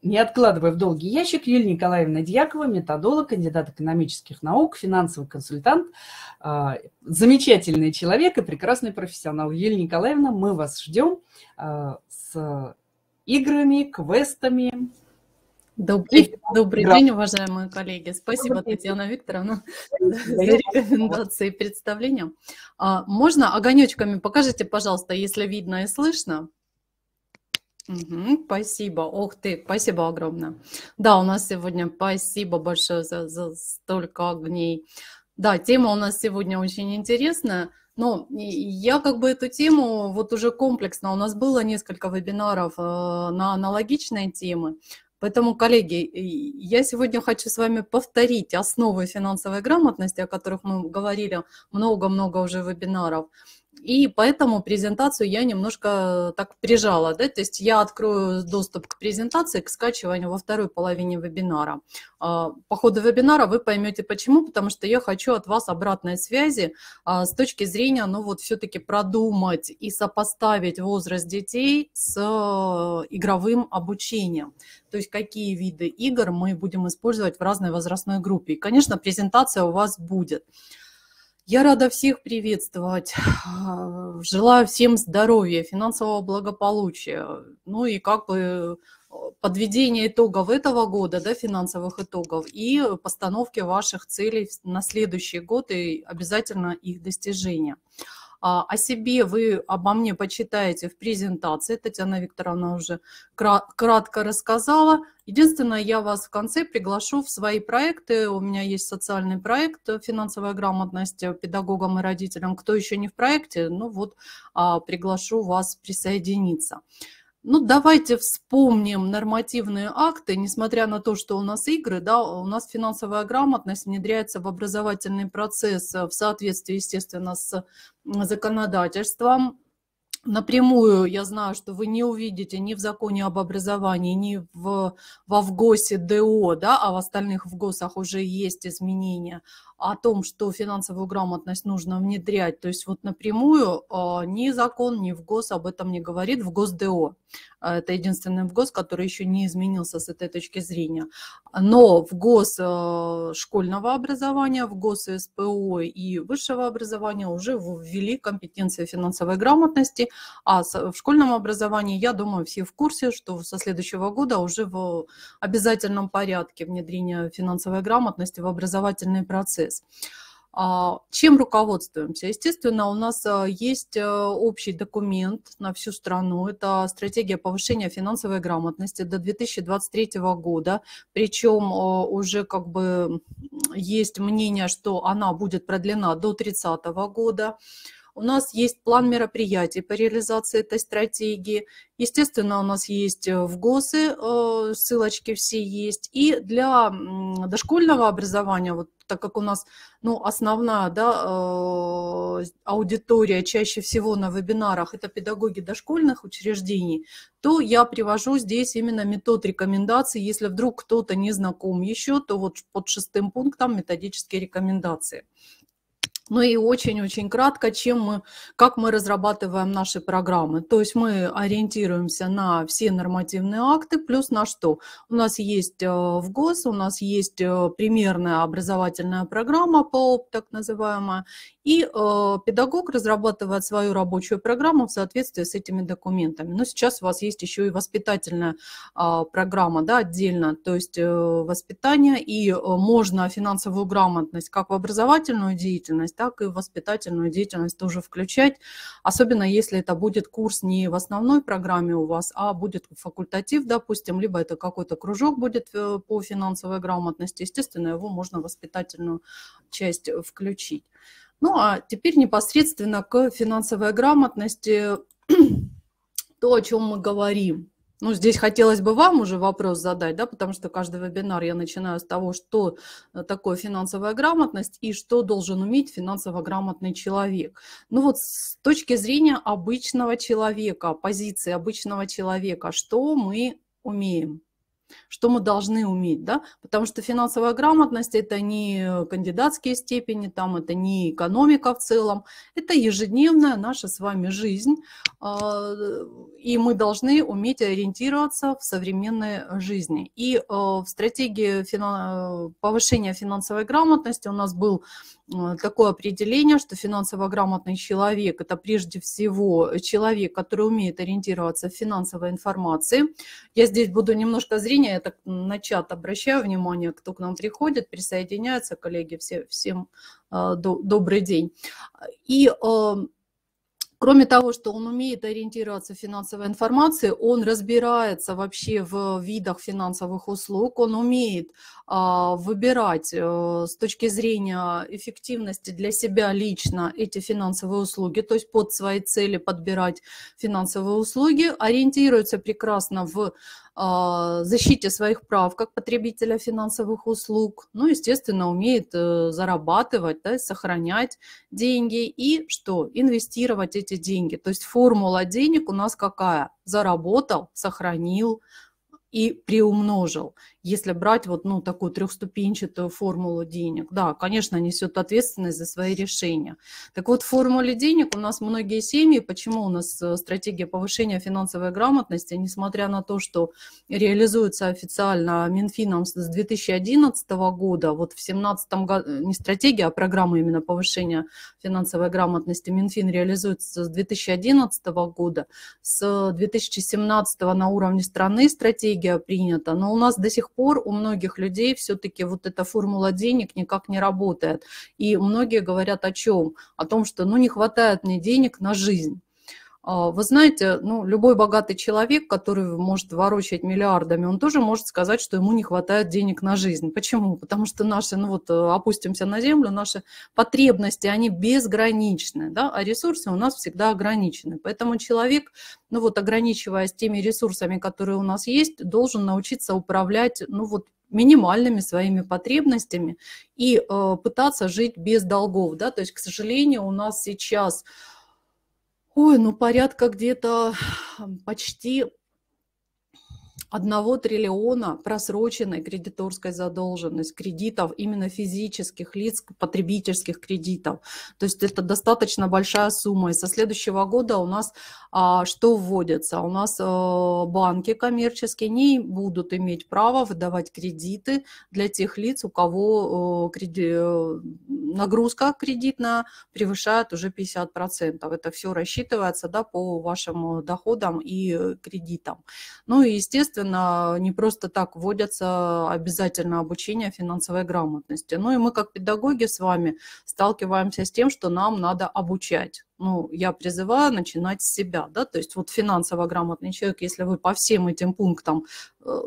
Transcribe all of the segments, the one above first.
Не откладывая в долгий ящик, Юлия Николаевна Дьякова, методолог, кандидат экономических наук, финансовый консультант, а, замечательный человек и прекрасный профессионал. Юлия Николаевна, мы вас ждем а, с играми, квестами. Добрый, добрый день, уважаемые коллеги. Спасибо, Татьяна Викторовна, за рекомендации и представления. А, можно огонечками покажите, пожалуйста, если видно и слышно? Угу, спасибо. ох ты, спасибо огромное. Да, у нас сегодня спасибо большое за, за столько огней. Да, тема у нас сегодня очень интересная. Но я как бы эту тему вот уже комплексно. У нас было несколько вебинаров э, на аналогичные темы. Поэтому, коллеги, я сегодня хочу с вами повторить основы финансовой грамотности, о которых мы говорили много-много уже вебинаров. И поэтому презентацию я немножко э, так прижала. Да? То есть я открою доступ к презентации, к скачиванию во второй половине вебинара. А, по ходу вебинара вы поймете почему, потому что я хочу от вас обратной связи а, с точки зрения, ну вот все-таки продумать и сопоставить возраст детей с э, игровым обучением. То есть какие виды игр мы будем использовать в разной возрастной группе. И, конечно, презентация у вас будет. Я рада всех приветствовать. Желаю всем здоровья, финансового благополучия. Ну и как бы э, подведение итогов этого года, да, финансовых итогов, и постановки ваших целей на следующий год и обязательно их достижения. А, о себе вы обо мне почитаете в презентации. Татьяна Викторовна уже кратко рассказала. Единственное, я вас в конце приглашу в свои проекты. У меня есть социальный проект «Финансовая грамотность педагогам и родителям». Кто еще не в проекте, ну вот а, приглашу вас присоединиться. Ну, давайте вспомним нормативные акты, несмотря на то, что у нас игры, да, у нас финансовая грамотность внедряется в образовательный процесс в соответствии, естественно, с законодательством. Напрямую я знаю, что вы не увидите ни в законе об образовании, ни в, во ВГОСе ДО, да, а в остальных ВГОСах уже есть изменения о том, что финансовую грамотность нужно внедрять, то есть вот напрямую а, ни закон, ни в ГОС об этом не говорит, в ГОСДО. А, это единственный в ГОС, который еще не изменился с этой точки зрения. Но в ГОС а, школьного образования, в ГОС СПО и высшего образования уже ввели компетенции финансовой грамотности, а в школьном образовании, я думаю, все в курсе, что со следующего года уже в обязательном порядке внедрения финансовой грамотности в образовательный процесс процесс. А, чем руководствуемся? Естественно, у нас а, есть э, общий документ на всю страну. Это стратегия повышения финансовой грамотности до 2023 года. Причем э, уже как бы есть мнение, что она будет продлена до 2030 года. У нас есть план мероприятий по реализации этой стратегии. Естественно, у нас есть э, в ГОСы, ссылочки все есть. И для дошкольного образования, вот так как у нас ну, основная да, э, аудитория чаще всего на вебинарах – это педагоги дошкольных учреждений, то я привожу здесь именно метод рекомендаций. Если вдруг кто-то не знаком еще, то вот под шестым пунктом методические рекомендации. Ну и очень-очень кратко, чем мы, как мы разрабатываем наши программы. То есть мы ориентируемся на все нормативные акты, плюс на что? У нас есть э, в ГОС, у нас есть э, примерная образовательная программа по ПОП, так называемая, и э, педагог разрабатывает свою рабочую программу в соответствии с этими документами. Но сейчас у вас есть еще и воспитательная а, программа да, отдельно, то есть воспитание, и можно финансовую грамотность как в образовательную деятельность, так и воспитательную деятельность тоже включать, особенно если это будет курс не в основной программе у вас, а будет факультатив, допустим, либо это какой-то кружок будет э, по финансовой грамотности, естественно, его можно воспитательную часть э, включить. Ну а теперь непосредственно к финансовой грамотности, то, о чем мы говорим. Ну, здесь хотелось бы вам уже вопрос задать, да, потому что каждый вебинар я начинаю с того, что э, такое финансовая грамотность и что должен уметь финансово грамотный человек. Ну вот с точки зрения обычного человека, позиции обычного человека, что мы умеем? что мы должны уметь, да, потому что финансовая грамотность – это не кандидатские степени, там, это не экономика в целом, это ежедневная наша с вами жизнь, а, и мы должны уметь ориентироваться в современной жизни. И а, в стратегии повышения финансовой грамотности у нас был а, такое определение, что финансово грамотный человек – это прежде всего человек, который умеет ориентироваться в финансовой информации. Я здесь буду немножко зрения обсуждения. Я так на чат обращаю внимание, кто к нам приходит, присоединяется, коллеги, все, всем э, до, добрый день. И э, Кроме того, что он умеет ориентироваться в финансовой информации, он разбирается вообще в видах финансовых услуг, он умеет а, выбирать а, с точки зрения эффективности для себя лично эти финансовые услуги, то есть под свои цели подбирать финансовые услуги, ориентируется прекрасно в а, защите своих прав как потребителя финансовых услуг, ну, естественно, умеет э, зарабатывать, да, сохранять деньги и что? Инвестировать эти деньги. То есть формула денег у нас какая? Заработал, сохранил, и приумножил, если брать вот ну, такую трехступенчатую формулу денег. Да, конечно, несет ответственность за свои решения. Так вот, в формуле денег у нас многие семьи, почему у нас э, стратегия повышения финансовой грамотности, несмотря на то, что реализуется официально Минфином с 2011 года, вот в 2017 году, э, не стратегия, а программа именно повышения финансовой грамотности Минфин реализуется с 2011 года, с 2017 на уровне страны стратегия, стратегия принята, но у нас до сих пор у многих людей все-таки вот эта формула денег никак не работает. И многие говорят о чем? О том, что ну не хватает мне денег на жизнь. А, вы знаете, ну, любой богатый человек, который может ворочать миллиардами, он тоже может сказать, что ему не хватает денег на жизнь. Почему? Потому что наши, ну вот э, опустимся на землю, наши потребности, они безграничны, да, а ресурсы у нас всегда ограничены. Поэтому человек, ну вот ограничиваясь теми ресурсами, которые у нас есть, должен научиться управлять, ну вот минимальными своими потребностями и э, пытаться жить без долгов, да, то есть, к сожалению, у нас сейчас Ой, ну порядка где-то почти одного триллиона просроченной кредиторской задолженности, кредитов именно физических лиц, потребительских кредитов. То есть это достаточно большая сумма. И со следующего года у нас а, что вводится? У нас а, банки коммерческие не будут иметь права выдавать кредиты для тех лиц, у кого а, креди... Э, нагрузка кредитная превышает уже 50%. Это все рассчитывается да, по вашим доходам и кредитам. Ну и, естественно, естественно, не просто так вводятся обязательно обучение финансовой грамотности. Ну и мы как педагоги с вами сталкиваемся с тем, что нам надо обучать ну, я призываю начинать с себя, да, то есть вот финансово грамотный человек, если вы по всем этим пунктам э,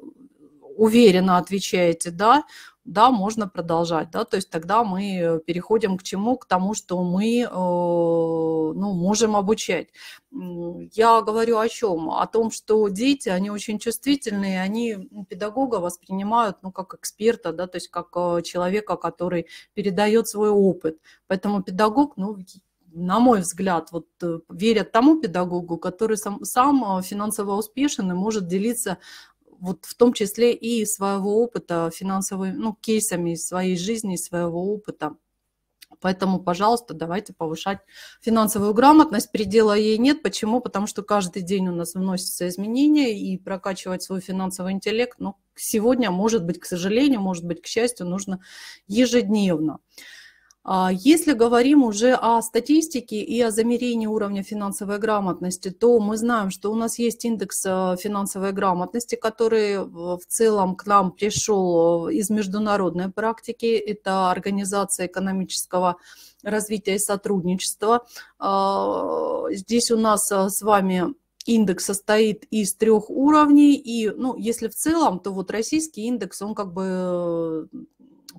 уверенно отвечаете «да», да, можно продолжать, да, то есть тогда мы переходим к чему? К тому, что мы, э, ну, можем обучать. Я говорю о чем? О том, что дети, они очень чувствительные, они педагога воспринимают, ну, как эксперта, да, то есть как э, человека, который передает свой опыт. Поэтому педагог, ну, на мой взгляд, вот э, верят тому педагогу, который сам, сам э, финансово успешен и может делиться вот в том числе и своего опыта финансовыми, ну, кейсами своей жизни, своего опыта. Поэтому, пожалуйста, давайте повышать финансовую грамотность. Предела ей нет. Почему? Потому что каждый день у нас вносятся изменения, и прокачивать свой финансовый интеллект, ну, сегодня, может быть, к сожалению, может быть, к счастью, нужно ежедневно. А если говорим уже о статистике и о замерении уровня финансовой грамотности, то мы знаем, что у нас есть индекс э, финансовой грамотности, который в целом к нам пришел э, из международной практики. Это Организация экономического развития и сотрудничества. А, здесь у нас э, с вами индекс состоит из трех уровней, и, ну, если в целом, то вот российский индекс, он как бы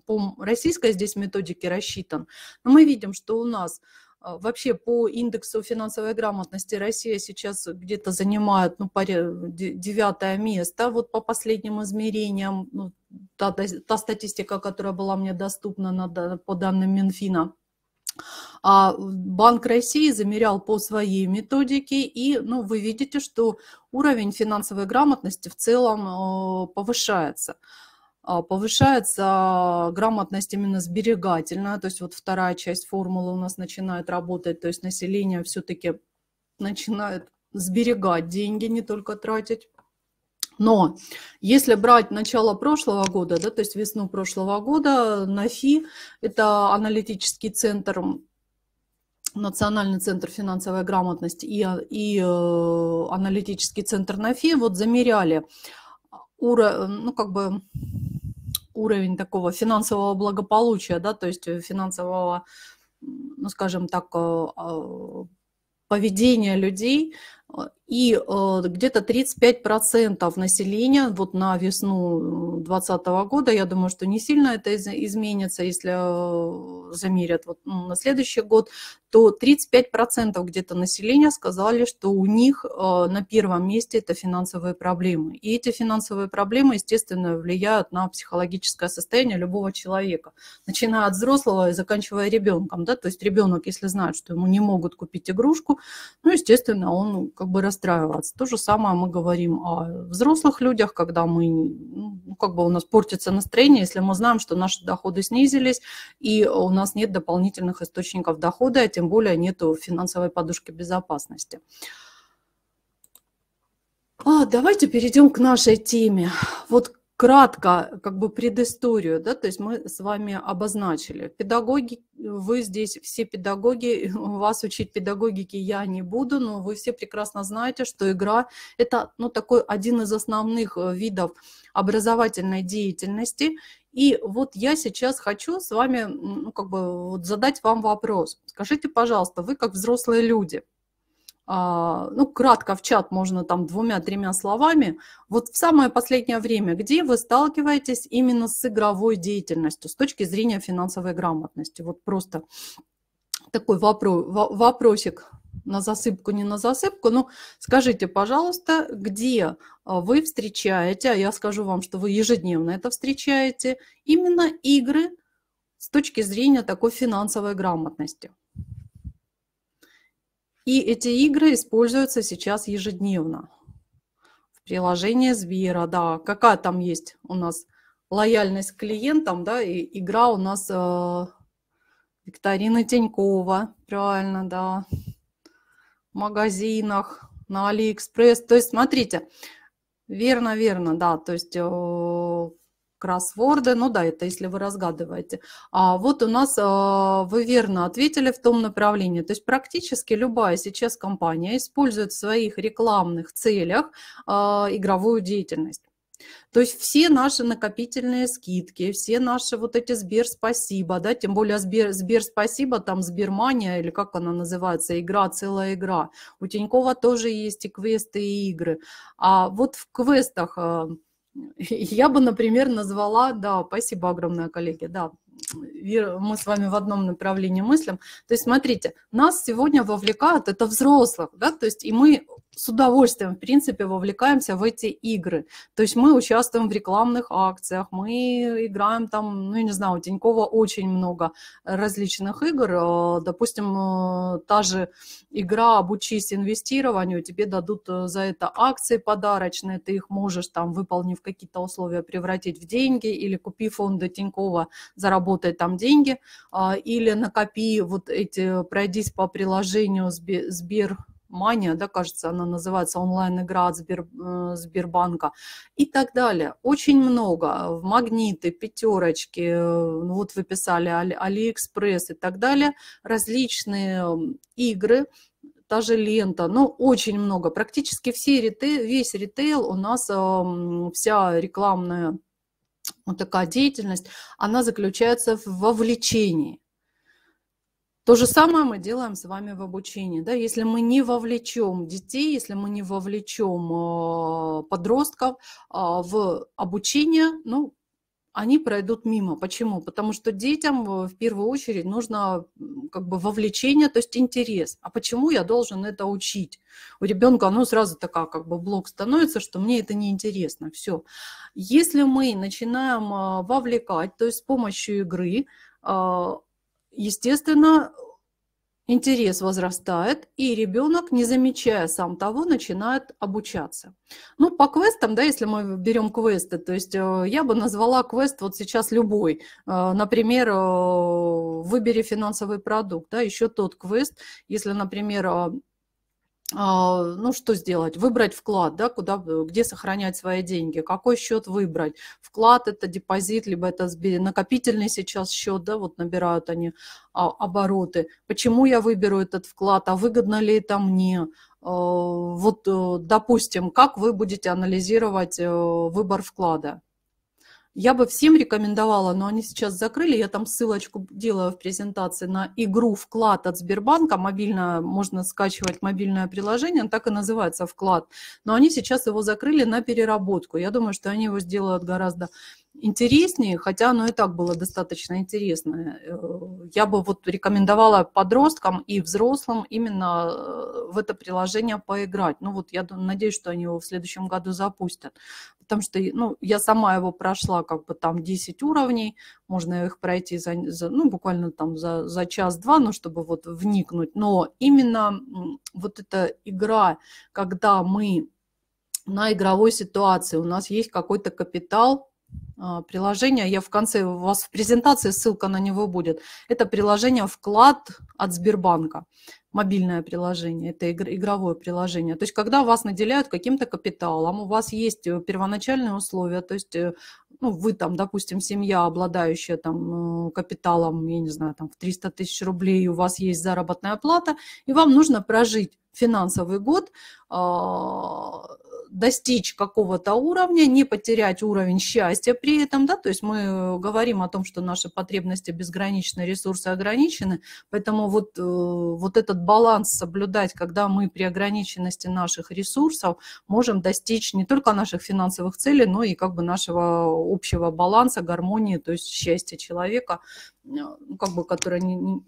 по российской здесь методике рассчитан, но мы видим, что у нас а, Вообще по индексу финансовой грамотности Россия сейчас где-то занимает ну, девятое место. Вот по последним измерениям, ну, та, та статистика, которая была мне доступна на, по данным Минфина, а Банк России замерял по своей методике, и ну, вы видите, что уровень финансовой грамотности в целом э, повышается. А, повышается грамотность именно сберегательная, то есть вот вторая часть формулы у нас начинает работать, то есть население все-таки начинает сберегать деньги, не только тратить. Но если брать начало прошлого года, да, то есть весну прошлого года, НАФИ, это аналитический центр, Национальный центр финансовой грамотности и, а, и э, аналитический центр НАФИ, вот замеряли уровень, ну как бы уровень такого финансового благополучия, да, то есть э, финансового, ну, скажем так, э, э, поведения людей, а, и а, где-то 35% населения вот на весну 2020 э, года, я думаю, что не сильно это изменится, если э, замерят вот ну, на следующий год, то 35% где-то населения сказали, что у них э, на первом месте это финансовые проблемы. И эти финансовые проблемы, естественно, влияют на психологическое состояние любого человека, начиная от взрослого и заканчивая ребенком. Да? То есть ребенок, если знает, что ему не могут купить игрушку, ну, естественно, он как бы расстраиваться. То же самое мы говорим о взрослых людях, когда мы, ну, ну, как бы у нас портится настроение, если мы знаем, что наши доходы снизились, и у нас нет дополнительных источников дохода, а тем более нет финансовой подушки безопасности. А, давайте перейдем к нашей теме. Вот кратко э, как бы предысторию, да, то есть мы с вами обозначили. Педагоги, вы здесь все педагоги, вас учить педагогики я не буду, но вы все прекрасно знаете, что игра – это, ну, такой один из основных э, видов образовательной деятельности. И вот я сейчас хочу с вами, ну, как бы вот задать вам вопрос. Скажите, пожалуйста, вы как взрослые люди – а, ну, кратко в чат можно там двумя-тремя словами, вот в самое последнее время, где вы сталкиваетесь именно с игровой деятельностью с точки зрения финансовой грамотности? Вот просто такой вопросик на засыпку, не на засыпку, но скажите, пожалуйста, где а, вы встречаете, а я скажу вам, что вы ежедневно это встречаете, именно игры с точки зрения такой финансовой грамотности? И эти игры используются сейчас ежедневно. В приложении Сбера, да, какая там есть у нас лояльность к клиентам, да, и игра у нас э, Викторина Тинькова, правильно, да, в магазинах, на Алиэкспресс. То есть, смотрите, верно, верно, да, то есть э, кроссворды, ну да, это если вы разгадываете. А вот у нас а, вы верно ответили в том направлении. То есть практически любая сейчас компания использует в своих рекламных целях а, игровую деятельность. То есть все наши накопительные скидки, все наши вот эти Сбер спасибо, да, тем более Сбер, Сбер спасибо, там Сбермания или как она называется, игра, целая игра. У Тинькова тоже есть и квесты, и игры. А вот в квестах а, я бы, например, назвала, да, спасибо огромное, коллеги, да, мы с вами в одном направлении мыслям. То есть, смотрите, нас сегодня вовлекают, это взрослых, да, то есть, и мы с удовольствием, в принципе, вовлекаемся в эти игры. То есть мы участвуем в рекламных акциях, мы играем там, ну, я не знаю, у Тинькова очень много различных игр. А, допустим, э, та же игра «Обучись инвестированию», тебе дадут э, за это акции подарочные, ты их можешь там, выполнив какие-то условия, превратить в деньги или купи фонды Тинькова, заработай там деньги, а, или накопи вот эти, пройдись по приложению Сбер, Мания, да, кажется, она называется онлайн-игра от Сбер, э, Сбербанка и так далее. Очень много. В магниты, пятерочки, э, ну вот вы писали Али, Алиэкспресс и так далее. Различные эм, игры, та же лента, но очень много. Практически все ритейл, весь ритейл у нас, эм, вся рекламная вот такая деятельность, она заключается в вовлечении. То же самое мы делаем с вами в обучении. Да? Если мы не вовлечем детей, если мы не вовлечем э, подростков э, в обучение, ну, они пройдут мимо. Почему? Потому что детям э, в первую очередь нужно как бы вовлечение, то есть интерес. А почему я должен это учить? У ребенка оно ну, сразу такая как бы блок становится, что мне это неинтересно. Все. Если мы начинаем вовлекать, то есть с помощью игры, естественно, интерес возрастает, и ребенок, не замечая сам того, начинает обучаться. Ну, по квестам, да, если мы берем квесты, то есть э, я бы назвала квест вот сейчас любой. Э, например, э, выбери финансовый продукт, да, еще тот квест, если, например, а, ну, что сделать? Выбрать вклад, да, куда, где сохранять свои деньги, какой счет выбрать. Вклад – это депозит, либо это накопительный сейчас счет, да, вот набирают они а, обороты. Почему я выберу этот вклад, а выгодно ли это мне? А, вот, э, допустим, как вы будете анализировать э, выбор вклада? Я бы всем рекомендовала, но они сейчас закрыли, я там ссылочку делаю в презентации на игру «Вклад» от Сбербанка, мобильно, можно скачивать мобильное приложение, он так и называется «Вклад», но они сейчас его закрыли на переработку. Я думаю, что они его сделают гораздо интереснее, хотя оно и так было достаточно интересное. Э, я бы вот рекомендовала подросткам и взрослым именно э, в это приложение поиграть. Ну вот я надеюсь, что они его в следующем году запустят, потому что ну, я сама его прошла как бы там 10 уровней, можно их пройти за, за ну, буквально там за, за час-два, ну чтобы вот вникнуть. Но именно вот эта игра, когда мы на игровой ситуации, у нас есть какой-то капитал, а, приложение, я в конце, у вас в презентации ссылка на него будет. Это приложение «Вклад от Сбербанка», мобильное приложение, это игровое приложение. То есть когда вас наделяют каким-то капиталом, у вас есть э, первоначальные условия, то есть э, ну, вы там, допустим, семья, обладающая там э, капиталом, я не знаю, там в 300 тысяч рублей, у вас есть заработная плата, и вам нужно прожить финансовый год а, достичь какого-то уровня, не потерять уровень счастья при этом, да, то есть мы э, говорим о том, что наши потребности безграничны, ресурсы ограничены, поэтому вот, э, вот этот баланс соблюдать, когда мы при ограниченности наших ресурсов можем достичь не только наших финансовых целей, но и как бы нашего общего баланса, гармонии, то есть счастья человека, э, ну, как бы, которое,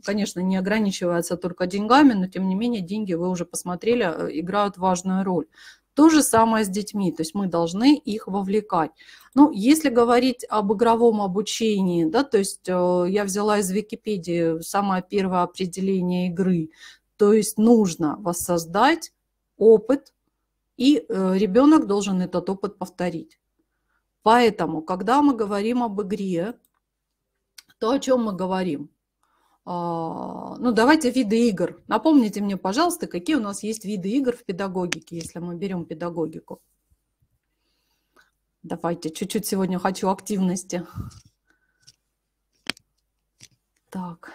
конечно, не ограничивается только деньгами, но тем не менее деньги, вы уже посмотрели, играют важную роль. То же самое с детьми, то есть мы должны их вовлекать. Ну, если говорить об игровом обучении, да, то есть э, я взяла из Википедии самое первое определение игры, то есть нужно воссоздать опыт, и э, ребенок должен этот опыт повторить. Поэтому, когда мы говорим об игре, то о чем мы говорим? А, ну, давайте виды игр. Напомните мне, пожалуйста, какие у нас есть виды игр в педагогике, если мы берем педагогику. Давайте, чуть-чуть сегодня хочу активности. Так.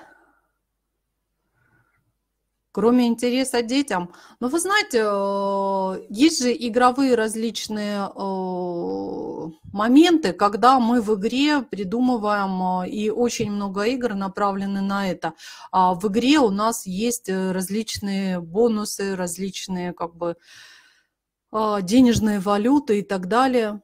Кроме интереса детям. Но ну, вы знаете, э, есть же игровые различные э, моменты, когда мы в игре придумываем, а, и очень много игр направлены на это. А в игре у нас есть э, различные бонусы, различные как бы а, денежные валюты и так далее.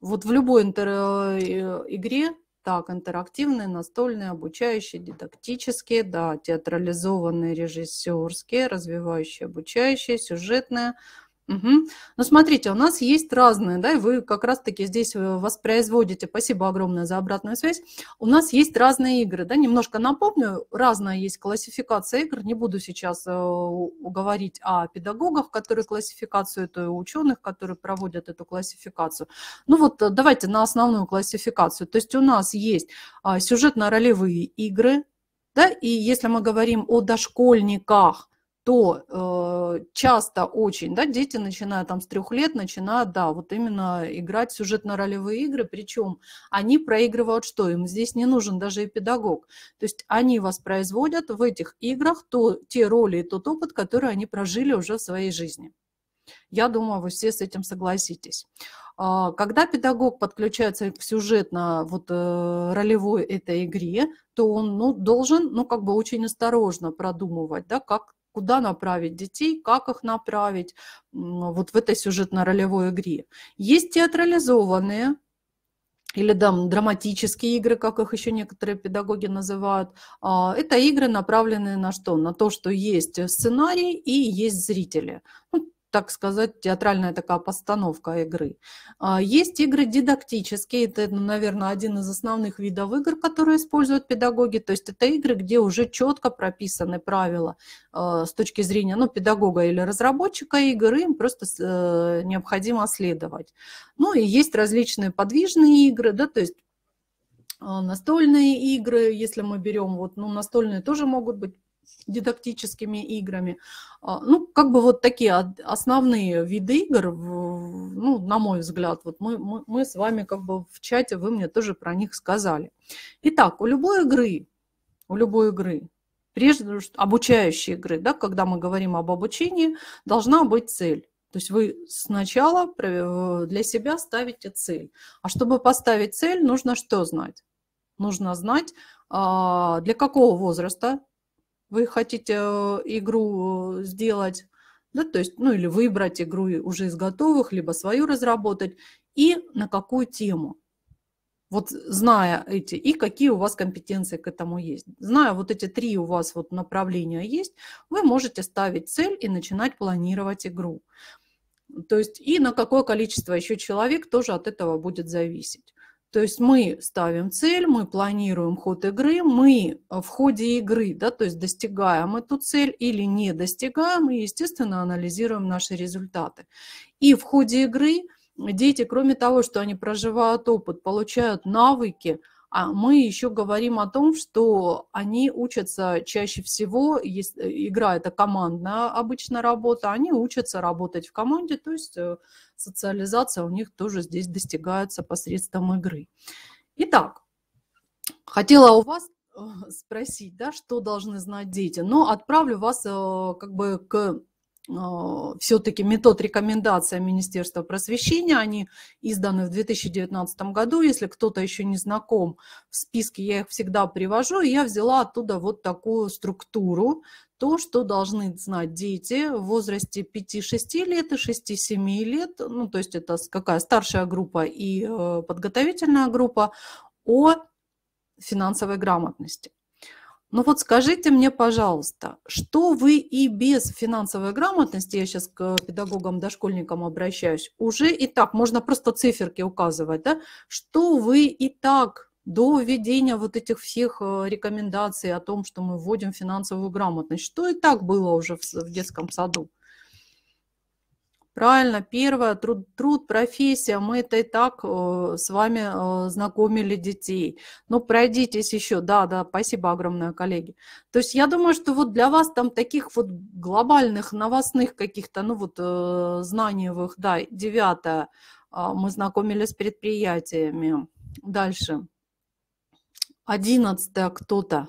Вот в любой интер... Э, игре, так, интерактивные, настольные, обучающие, дидактические, да, театрализованные, режиссерские, развивающие, обучающие, сюжетные – Угу. Ну, смотрите, у нас есть разные, да, и вы как раз-таки здесь э, воспроизводите, спасибо огромное за обратную связь, у нас есть разные игры, да, немножко напомню, разная есть классификация игр, не буду сейчас э, говорить о а, педагогах, которые классификацию, это и ученых, которые проводят эту классификацию. Ну вот э, давайте на основную классификацию, то есть у нас есть а, сюжетно-ролевые игры, да, и если мы говорим о дошкольниках, то э, часто очень, да, дети, начиная там с трех лет, начинают, да, вот именно играть сюжетно-ролевые игры, причем они проигрывают что? Им здесь не нужен даже и педагог. То есть они воспроизводят в этих играх то, те роли и тот опыт, который они прожили уже в своей жизни. Я думаю, вы все с этим согласитесь. А, когда педагог подключается к сюжетно вот, э, ролевой этой игре, то он ну, должен ну, как бы очень осторожно продумывать, да, как куда направить детей, как их направить вот в этой сюжетно-ролевой игре. Есть театрализованные или там драматические игры, как их еще некоторые педагоги называют. А, это игры, направленные на что? На то, что есть сценарий и есть зрители. Ну, так сказать, театральная такая постановка игры. А, есть игры дидактические, это, ну, наверное, один из основных видов игр, которые используют педагоги, то есть это игры, где уже четко прописаны правила а, с точки зрения ну, педагога или разработчика игры, им просто э, необходимо следовать. Ну и есть различные подвижные игры, да, то есть а, настольные игры, если мы берем, вот, ну, настольные тоже могут быть дидактическими играми. А, ну, как бы вот такие основные виды игр, ну, на мой взгляд, вот мы, мы, мы с вами как бы в чате, вы мне тоже про них сказали. Итак, у любой игры, у любой игры, прежде всего обучающей игры, да, когда мы говорим об обучении, должна быть цель. То есть вы сначала э, для себя ставите цель. А чтобы поставить цель, нужно что знать? Нужно знать, а, для какого возраста вы хотите э, игру э, сделать, да, то есть, ну или выбрать игру уже из готовых, либо свою разработать, и на какую тему. Вот зная эти, и какие у вас компетенции к этому есть. Зная вот эти три у вас вот направления есть, вы можете ставить цель и начинать планировать игру. То есть и на какое количество еще человек тоже от этого будет зависеть. То есть мы ставим цель, мы планируем ход игры, мы э, в ходе игры, да, то есть достигаем эту цель или не достигаем, и, естественно, анализируем наши результаты. И в ходе игры дети, кроме того, что они проживают опыт, получают навыки – а мы еще говорим о том, что они учатся чаще всего, есть э, игра это командная обычно работа, они учатся работать в команде, то есть э, социализация у них тоже здесь достигается посредством игры. Итак, хотела у вас э, спросить, да, что должны знать дети, но ну, отправлю вас как бы к а, все-таки метод рекомендация Министерства просвещения, они изданы в 2019 году, если кто-то еще не знаком в списке, я их всегда привожу, и я взяла оттуда вот такую структуру, то, что должны знать дети в возрасте 5-6 лет и 6-7 лет, ну, то есть это какая старшая группа и э, подготовительная группа, о финансовой грамотности. Ну вот скажите мне, пожалуйста, что вы и без финансовой грамотности, я сейчас к педагогам, дошкольникам обращаюсь, уже и так, можно просто циферки указывать, да, что вы и так до введения вот этих всех э, рекомендаций о том, что мы вводим финансовую грамотность, что и так было уже в детском саду? Правильно, первое, труд, труд, профессия, мы это и так э, с вами э, знакомили детей. Ну, пройдитесь еще, да, да, спасибо огромное, коллеги. То есть я думаю, что вот для вас там таких вот глобальных, новостных каких-то, ну вот, э, знаниевых, да, девятое, э, мы знакомили с предприятиями. Дальше. Одиннадцатое кто-то,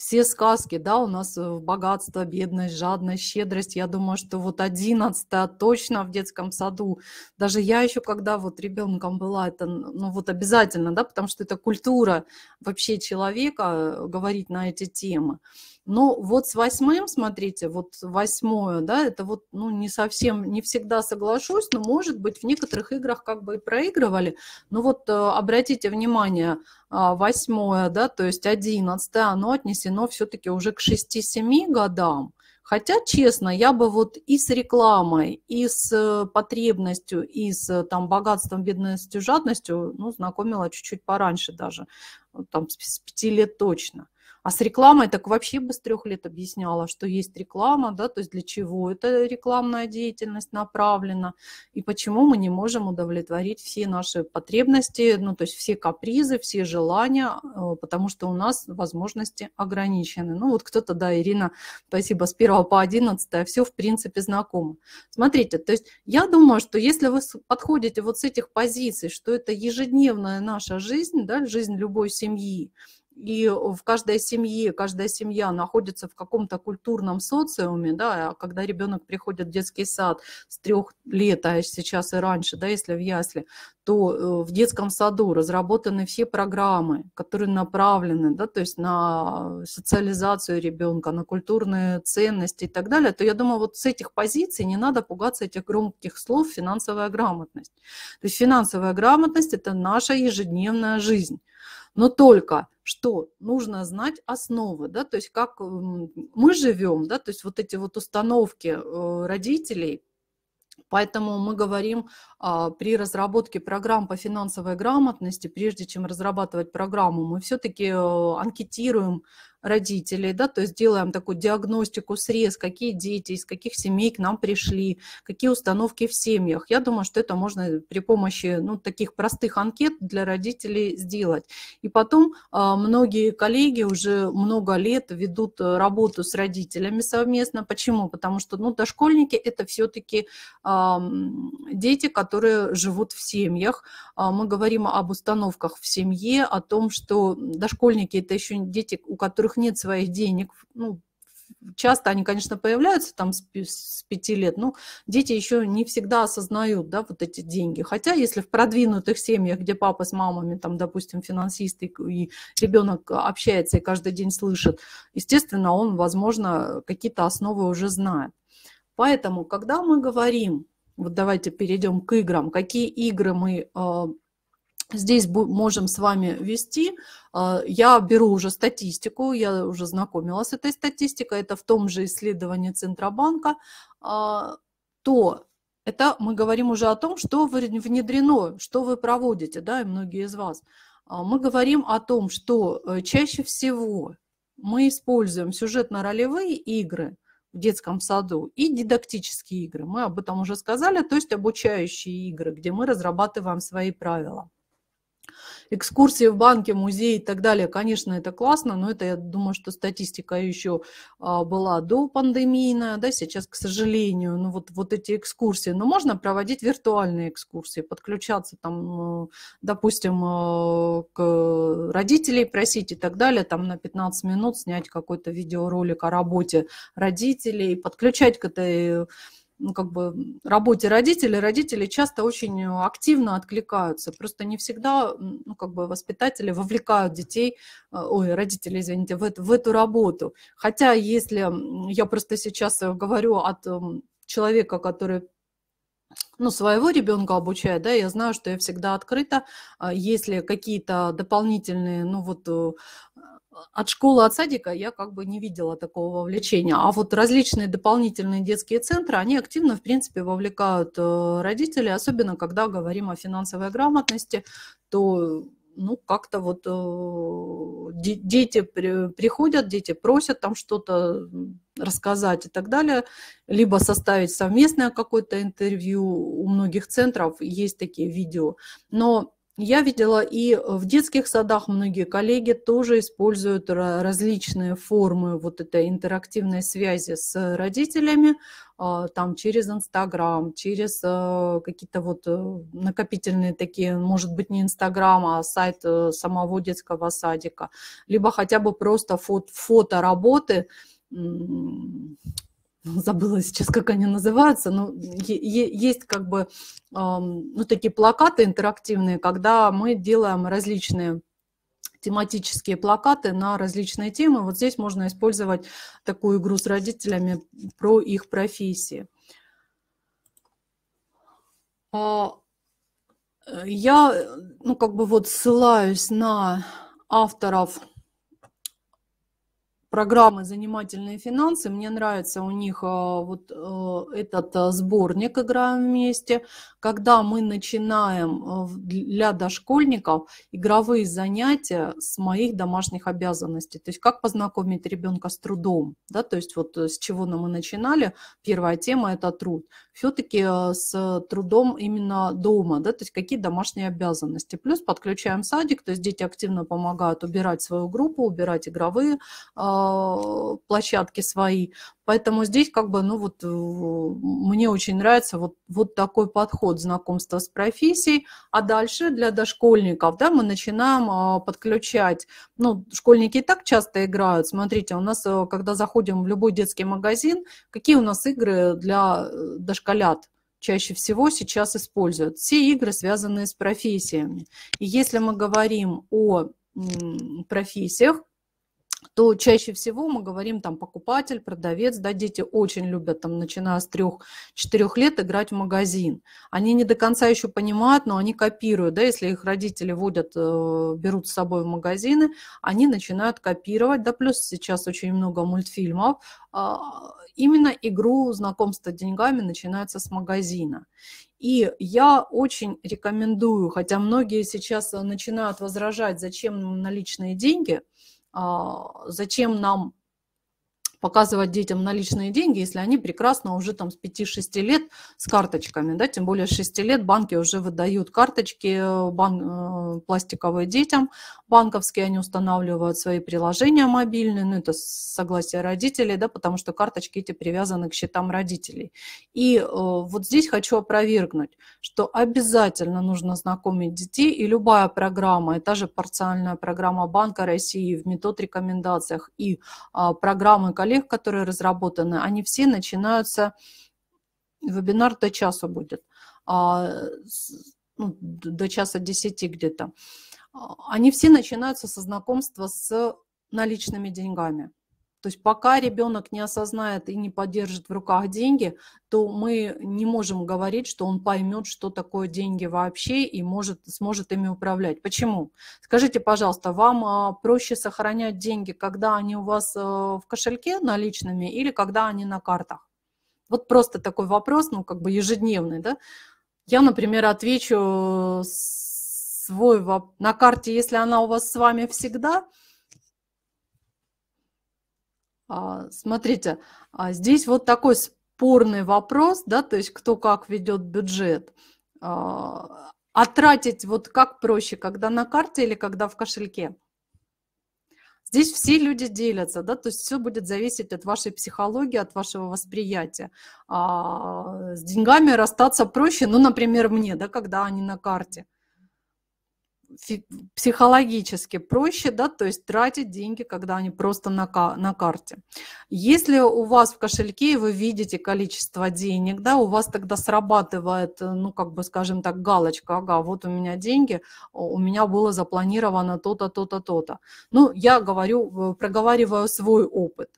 все сказки, да, у нас э, богатство, бедность, жадность, щедрость. Я думаю, что вот одиннадцатая точно в детском саду. Даже я еще, когда вот ребенком была, это, ну вот обязательно, да, потому что это культура вообще человека э, говорить на эти темы. Но ну, вот с восьмым, смотрите, вот восьмое, да, это вот, ну, не совсем, не всегда соглашусь, но, может быть, в некоторых играх как бы и проигрывали. Но вот э, обратите внимание, а, восьмое, да, то есть одиннадцатое, оно отнесено все-таки уже к шести-семи годам. Хотя, честно, я бы вот и с рекламой, и с э, потребностью, и с э, там, богатством, бедностью, жадностью ну, знакомила чуть-чуть пораньше даже, там, с пяти лет точно. А с рекламой так вообще бы с трех лет объясняла, что есть реклама, да, то есть для чего эта рекламная деятельность направлена и почему мы не можем удовлетворить все наши потребности, ну, то есть все капризы, все желания, э, потому что у нас возможности ограничены. Ну, вот кто-то, да, Ирина, спасибо, с первого по одиннадцатое все, в принципе, знакомо. Смотрите, то есть я думаю, что если вы подходите вот с этих позиций, что это ежедневная наша жизнь, да, жизнь любой семьи, и в каждой семье, каждая семья находится в каком-то культурном социуме, да, а когда ребенок приходит в детский сад с трех лет, а сейчас и раньше, да, если в ясли, то э, в детском саду разработаны все программы, которые направлены, да, то есть на социализацию ребенка, на культурные ценности и так далее, то я думаю, вот с этих позиций не надо пугаться этих громких слов финансовая грамотность. То есть финансовая грамотность – это наша ежедневная жизнь. Но только что нужно знать основы, да, то есть как мы живем, да, то есть вот эти вот установки э, родителей, Поэтому мы говорим а, при разработке программ по финансовой грамотности, прежде чем разрабатывать программу, мы все-таки э, анкетируем родителей, да, то есть делаем такую диагностику, срез, какие дети, из каких семей к нам пришли, какие установки в семьях. Я думаю, что это можно при помощи ну, таких простых анкет для родителей сделать. И потом а, многие коллеги уже много лет ведут э, работу с родителями совместно. Почему? Потому что ну, дошкольники – это все-таки а, дети, которые живут в семьях. А, мы говорим об установках в семье, о том, что дошкольники – это еще дети, у которых которых нет своих денег, ну, часто они, конечно, появляются там с, пяти лет, но дети еще не всегда осознают, да, вот эти деньги. Хотя если в продвинутых семьях, где папа с мамами, там, допустим, финансисты, и ребенок общается и каждый день слышит, естественно, он, возможно, какие-то основы уже знает. Поэтому, когда мы говорим, вот давайте перейдем к играм, какие игры мы а, здесь можем с вами вести. А, я беру уже статистику, я уже знакомилась с этой статистикой, это в том же исследовании Центробанка, а, то это мы говорим уже о том, что внедрено, что вы проводите, да, и многие из вас. А, мы говорим о том, что э, чаще всего мы используем сюжетно-ролевые игры в детском саду и дидактические игры. Мы об этом уже сказали, то есть обучающие игры, где мы разрабатываем свои правила экскурсии в банке, музеи и так далее, конечно, это классно, но это, я думаю, что статистика еще а, была до пандемийная, да, сейчас, к сожалению, ну вот, вот эти экскурсии, но можно проводить виртуальные экскурсии, подключаться там, э, допустим, э, к родителей просить и так далее, там на 15 минут снять какой-то видеоролик о работе родителей, подключать к этой ну, как бы работе родителей, родители часто очень активно откликаются. Просто не всегда ну, как бы воспитатели вовлекают детей, э, ой, родители, извините, в, эту, в эту работу. Хотя если я просто сейчас э, говорю от эм, человека, который ну, своего ребенка обучает да, я знаю, что я всегда открыта, а если какие-то дополнительные, ну, вот э, от школы, от садика я как бы не видела такого вовлечения. А вот различные дополнительные детские центры, они активно, в принципе, вовлекают э, родителей, особенно когда говорим о финансовой грамотности, то ну, как-то вот э, де дети при приходят, дети просят там что-то рассказать и так далее, либо составить совместное какое-то интервью. У многих центров есть такие видео. Но я видела и в детских садах многие коллеги тоже используют различные формы вот этой интерактивной связи с родителями, а, там через Инстаграм, через э, какие-то вот э, накопительные такие, может быть, не Инстаграм, а сайт э, самого детского садика, либо хотя бы просто фото, фото работы, ну, забыла сейчас, как они называются, но есть как бы ну, такие плакаты интерактивные, когда мы делаем различные тематические плакаты на различные темы. Вот здесь можно использовать такую игру с родителями про их профессии. А, э, я, ну, как бы вот ссылаюсь на авторов программы «Занимательные финансы». Мне нравится у них э, вот э, этот э, сборник «Играем вместе», когда мы начинаем для дошкольников игровые занятия с моих домашних обязанностей. То есть как познакомить ребенка с трудом. Да? То есть вот с чего мы начинали, первая тема – это труд. Все-таки с трудом именно дома, да? то есть какие домашние обязанности. Плюс подключаем садик, то есть дети активно помогают убирать свою группу, убирать игровые а, площадки свои. Поэтому здесь как бы, ну вот, э, мне очень нравится вот, вот такой подход знакомства с профессией. А дальше для дошкольников, да, мы начинаем а, подключать. Ну, школьники и так часто играют. Смотрите, у нас, э, когда заходим в любой детский магазин, какие у нас игры для э, дошколят? чаще всего сейчас используют. Все игры, связанные с профессиями. И если мы говорим о профессиях, то чаще всего мы говорим там покупатель, продавец, да, дети очень любят там, начиная с трех четырех лет играть в магазин. Они не до конца еще понимают, но они копируют, да, если их родители водят, э, берут с собой в магазины, они начинают копировать, да, плюс сейчас очень много мультфильмов, а, именно игру знакомства деньгами начинается с магазина. И я очень рекомендую, хотя многие сейчас э, начинают возражать, зачем наличные деньги, а, зачем нам показывать детям наличные деньги, если они прекрасно уже там с 5-6 лет с карточками, да, тем более 6 лет банки уже выдают карточки э, бан, э, пластиковые детям, банковские они устанавливают свои приложения мобильные, ну это согласие родителей, да, потому что карточки эти привязаны к счетам родителей. И э, вот здесь хочу опровергнуть, что обязательно нужно знакомить детей, и любая программа, и та же парциальная программа Банка России в метод рекомендациях и э, программы количества коллег, которые разработаны, они все начинаются, вебинар до часа будет, а, ну, до часа десяти где-то. А, они все начинаются со знакомства с наличными деньгами. То есть пока ребенок не осознает и не поддержит в руках деньги, то мы не можем говорить, что он поймет, что такое деньги вообще и может, сможет ими управлять. Почему? Скажите, пожалуйста, вам а, проще сохранять деньги, когда они у вас э, в кошельке наличными или когда они на картах? Вот просто такой вопрос, ну как бы ежедневный, да? Я, например, отвечу э, свой воп... на карте, если она у вас с вами всегда – а, смотрите, а, здесь вот такой спорный вопрос, да, то есть кто как ведет бюджет. А, а тратить вот как проще, когда на карте или когда в кошельке? Здесь все люди делятся, да, то есть все будет зависеть от вашей психологии, от вашего восприятия. А с деньгами расстаться проще, ну, например, мне, да, когда они на карте психологически проще, да, то есть тратить деньги, когда они просто на, на карте. Если у вас в кошельке и вы видите количество денег, да, у вас тогда срабатывает, э, ну, как бы, скажем так, галочка, ага, вот у меня деньги, у меня было запланировано то-то, то-то, то-то. Ну, я говорю, проговариваю свой опыт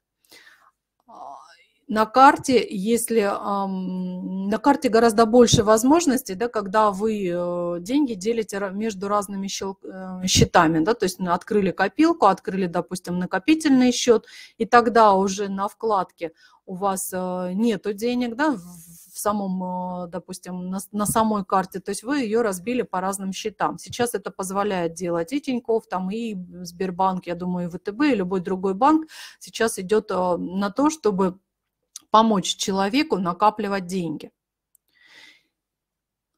на карте, если эм, на карте гораздо больше возможностей, да, когда вы э, деньги делите между разными щел, э, счетами, да, то есть открыли копилку, открыли, допустим, накопительный счет, и тогда уже на вкладке у вас э, нету денег, да, в самом, э, допустим, на, на самой карте, то есть вы ее разбили по разным счетам. Сейчас это позволяет делать и Тинькофф, там и Сбербанк, я думаю, и ВТБ, и любой другой банк сейчас идет э, на то, чтобы помочь человеку накапливать деньги.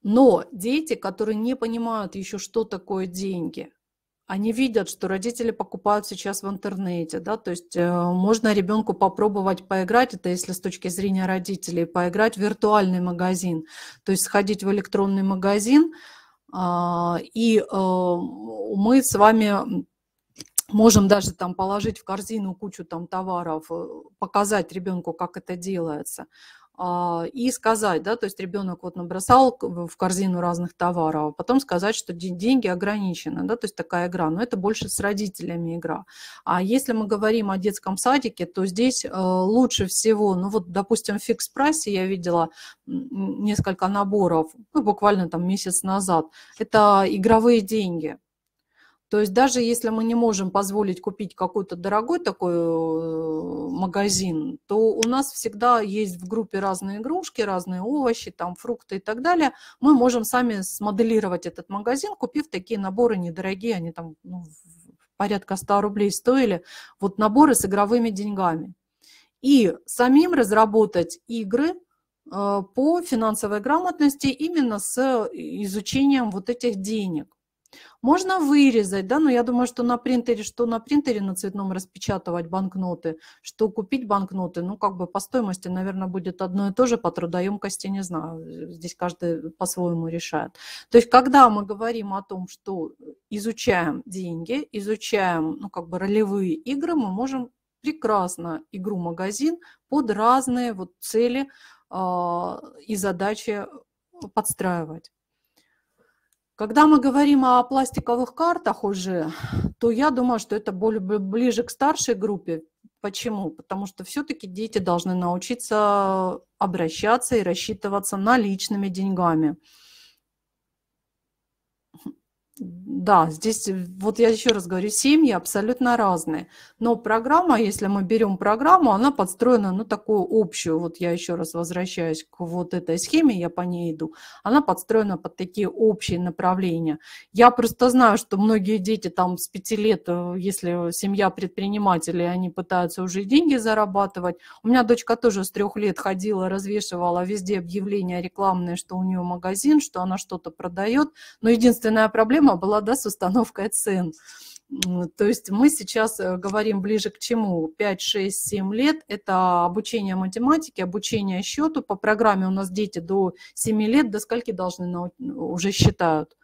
Но дети, которые не понимают еще, что такое деньги, они видят, что родители покупают сейчас в интернете, да, то есть э, можно ребенку попробовать поиграть, это если с точки зрения родителей, поиграть в виртуальный магазин, то есть сходить в электронный магазин, э, и э, мы с вами можем даже там положить в корзину кучу там товаров, э, показать ребенку, как это делается, а, и сказать, да, то есть ребенок вот набросал в корзину разных товаров, а потом сказать, что деньги ограничены, да, то есть такая игра, но это больше с родителями игра. А если мы говорим о детском садике, то здесь э, лучше всего, ну вот, допустим, в фикс-прайсе я видела несколько наборов, ну, буквально там месяц назад, это игровые деньги, то есть даже если мы не можем позволить купить какой-то дорогой такой э, магазин, то у нас всегда есть в группе разные игрушки, разные овощи, там фрукты и так далее. Мы можем сами смоделировать этот магазин, купив такие наборы недорогие, они там ну, порядка 100 рублей стоили, вот наборы с игровыми деньгами. И самим разработать игры э, по финансовой грамотности именно с изучением вот этих денег. Можно вырезать, да, но я думаю, что на принтере, что на принтере на цветном распечатывать банкноты, что купить банкноты, ну, как бы по стоимости, наверное, будет одно и то же, по трудоемкости, не знаю, здесь каждый по-своему решает. То есть, когда мы говорим о том, что изучаем деньги, изучаем, ну, как бы ролевые игры, мы можем прекрасно игру-магазин под разные вот цели э, и задачи подстраивать. Когда мы говорим о пластиковых картах уже, то я думаю, что это более ближе к старшей группе. Почему? Потому что все-таки дети должны научиться обращаться и рассчитываться наличными деньгами. деньгами да, здесь, э, вот я еще раз говорю, семьи абсолютно разные. Но программа, если мы берем программу, она подстроена, ну, такую общую, вот я еще раз возвращаюсь к вот этой схеме, я по ней иду, она подстроена под такие общие направления. Я просто знаю, что многие дети там с пяти лет, э, если семья предпринимателей, они пытаются уже деньги зарабатывать. У меня дочка тоже с трех лет ходила, развешивала везде объявления рекламные, что у нее магазин, что она что-то продает. Но единственная проблема, проблема была да, с установкой цен. То есть мы сейчас э, говорим ближе к чему? 5, 6, 7 лет – это обучение математике, обучение счету. По программе у нас дети до 7 лет, до скольки должны уже считают?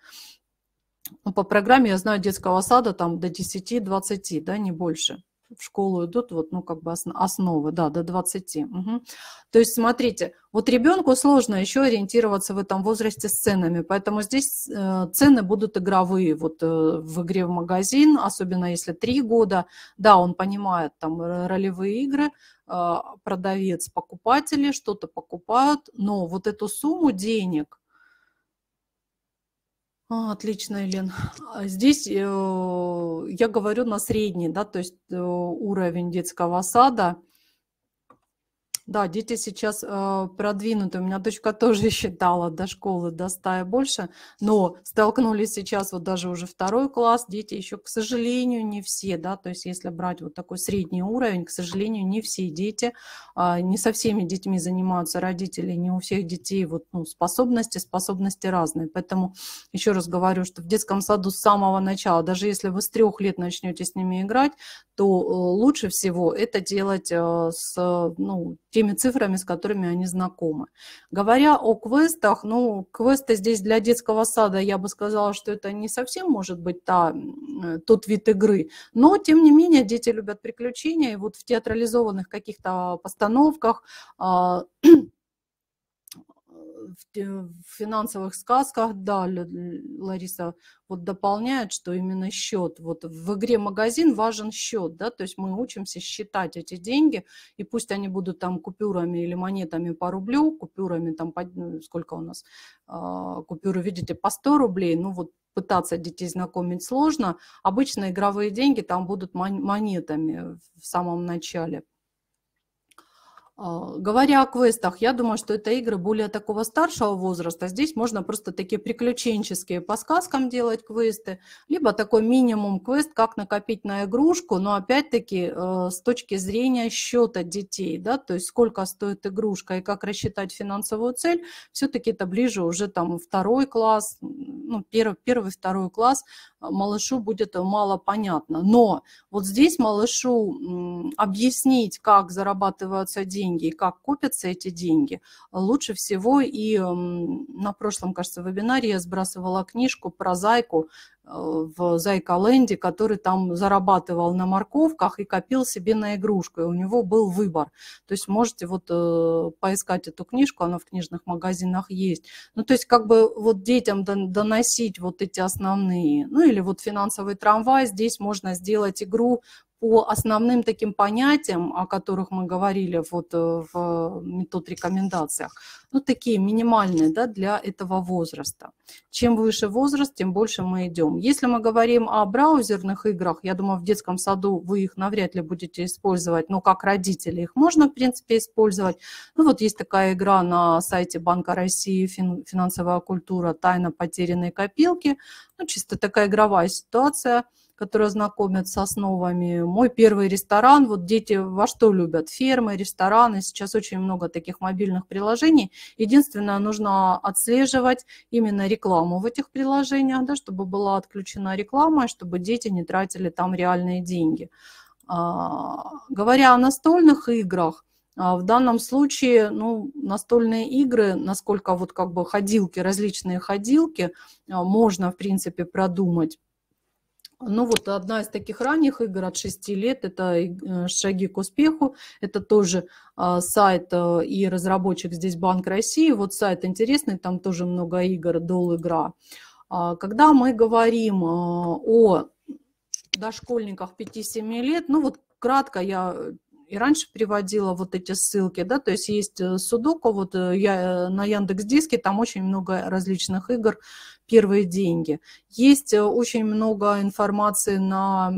Ну, по программе, я знаю, детского сада там до 10-20, да, не больше в школу идут, вот, ну, как бы основы, да, до 20. Угу. То есть, смотрите, вот ребенку сложно еще ориентироваться в этом возрасте с ценами, поэтому здесь э, цены будут игровые, вот э, в игре в магазин, особенно если 3 года, да, он понимает там ролевые игры, э, продавец, покупатели что-то покупают, но вот эту сумму денег, а, отлично, Елен. А здесь э, я говорю на средний, да, то есть э, уровень детского сада – да, дети сейчас э, продвинуты. У меня дочка тоже считала до школы, до стая больше, но столкнулись сейчас вот даже уже второй класс. Дети еще, к сожалению, не все, да, то есть если брать вот такой средний уровень, к сожалению, не все дети, э, не со всеми детьми занимаются родители, не у всех детей вот ну, способности, способности разные. Поэтому еще раз говорю, что в детском саду с самого начала, даже если вы с трех лет начнете с ними играть, то э, лучше всего это делать э, с ну, теми цифрами, с которыми они знакомы. Говоря о квестах, ну, квесты здесь для детского сада, я бы сказала, что это не совсем может быть та, э, тот вид игры, но, тем не менее, дети любят приключения, и вот в театрализованных каких-то постановках а, в финансовых сказках, да, Лариса вот дополняет, что именно счет. Вот в игре магазин важен счет, да, то есть мы учимся считать эти деньги, и пусть они будут там купюрами или монетами по рублю, купюрами там, ну, сколько у нас, а, купюры, видите, по 100 рублей, ну вот пытаться детей знакомить сложно. Обычно игровые деньги там будут монетами в самом начале. А, говоря о квестах, я думаю, что это игры более такого старшего возраста. Здесь можно просто такие приключенческие по сказкам делать квесты, либо такой минимум квест, как накопить на игрушку, но опять-таки э, с точки зрения счета детей, да, то есть сколько стоит игрушка и как рассчитать финансовую цель, все-таки это ближе уже там второй класс, ну, первый, первый, второй класс а, малышу будет э, мало понятно. Но вот здесь малышу объяснить, как зарабатываются деньги и как купятся эти деньги, лучше всего и на прошлом, кажется, вебинаре я сбрасывала книжку про зайку, в Зайкаленде, который там зарабатывал на морковках и копил себе на игрушку, и у него был выбор. То есть можете вот э, поискать эту книжку, она в книжных магазинах есть. Ну, то есть как бы вот детям доносить вот эти основные, ну, или вот финансовый трамвай, здесь можно сделать игру по основным таким понятиям, о которых мы говорили вот э, в метод рекомендациях, ну, такие минимальные да, для этого возраста. Чем выше возраст, тем больше мы идем. Если мы говорим о браузерных играх, я думаю, в детском саду вы их навряд ли будете использовать, но как родители их можно, в принципе, использовать. Ну, вот есть такая игра на сайте Банка России «Финансовая культура. Тайна потерянной копилки». Ну, чисто такая игровая ситуация – которые знакомят с основами. Мой первый ресторан. Вот дети во что любят? Фермы, рестораны. Сейчас очень много таких мобильных приложений. Единственное, нужно отслеживать именно рекламу в этих приложениях, да, чтобы была отключена реклама, чтобы дети не тратили там реальные деньги. А, говоря о настольных играх, а, в данном случае, ну, настольные игры, насколько вот как бы ходилки, различные ходилки, а, можно, в принципе, продумать ну вот одна из таких ранних игр от 6 лет, это э, «Шаги к успеху», это тоже а, сайт э, и разработчик здесь Банк России. Вот сайт интересный, там тоже много игр, дол игра. А, когда мы говорим э, о дошкольниках 5-7 лет, ну вот кратко я и раньше приводила вот эти ссылки, да, то есть есть судоку, вот я на Яндекс Диске, там очень много различных игр, первые деньги. Есть э, очень много информации на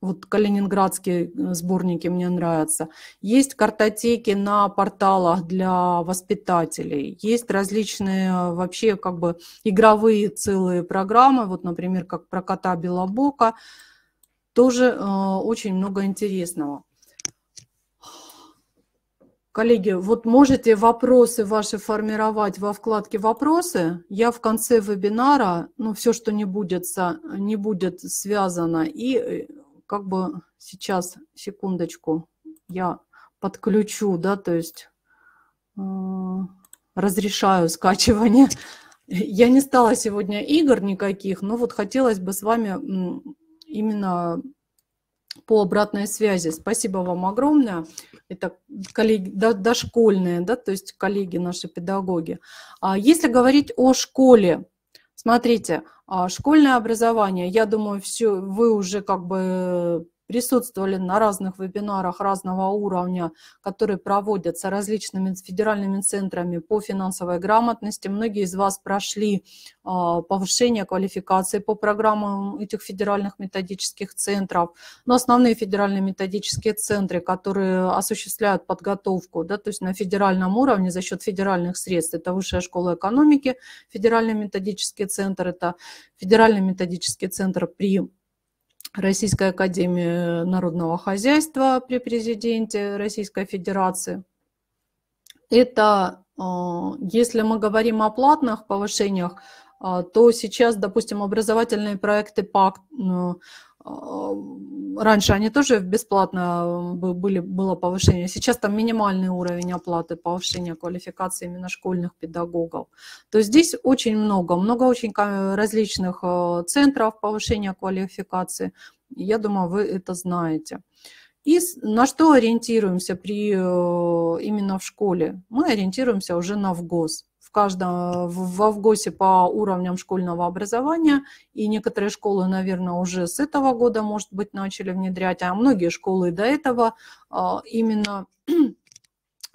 вот калининградские э, сборники мне нравятся. Есть картотеки на порталах для воспитателей. Есть различные э, вообще как бы игровые целые программы. Вот, например, как про кота Белобока. Тоже э, очень много интересного. Коллеги, вот можете вопросы ваши формировать во вкладке «Вопросы». Я в конце вебинара, ну, все, что не будет, не будет связано, и э, как бы сейчас, секундочку, я подключу, да, то есть э, разрешаю скачивание. Я не стала сегодня игр никаких, но вот хотелось бы с вами именно по обратной связи. Спасибо вам огромное. Это коллеги, до, дошкольные, да, то есть коллеги наши педагоги. А если говорить о школе, смотрите, а, школьное образование, я думаю, все, вы уже как бы присутствовали на разных вебинарах разного уровня, которые проводятся различными федеральными центрами по финансовой грамотности. Многие из вас прошли а, повышение квалификации по программам этих федеральных методических центров. Но основные федеральные методические центры, которые осуществляют подготовку, да, то есть на федеральном уровне за счет федеральных средств, это Высшая школа экономики, федеральный методический центр, это федеральный методический центр при Российской Академии Народного Хозяйства при президенте Российской Федерации. Это, а, если мы говорим о платных повышениях, а, то сейчас, допустим, образовательные проекты ПАК Раньше они тоже бесплатно э, были, было повышение. Сейчас там минимальный уровень оплаты, повышения квалификации именно школьных педагогов. То есть здесь очень много, много очень различных э, центров повышения квалификации. Я думаю, вы это знаете. И на что ориентируемся при, э, именно в школе? Мы ориентируемся уже на ВГОС в каждом, в, в Авгосе по уровням школьного образования, и некоторые школы, наверное, уже с этого года, может быть, начали внедрять, а многие школы до этого а, именно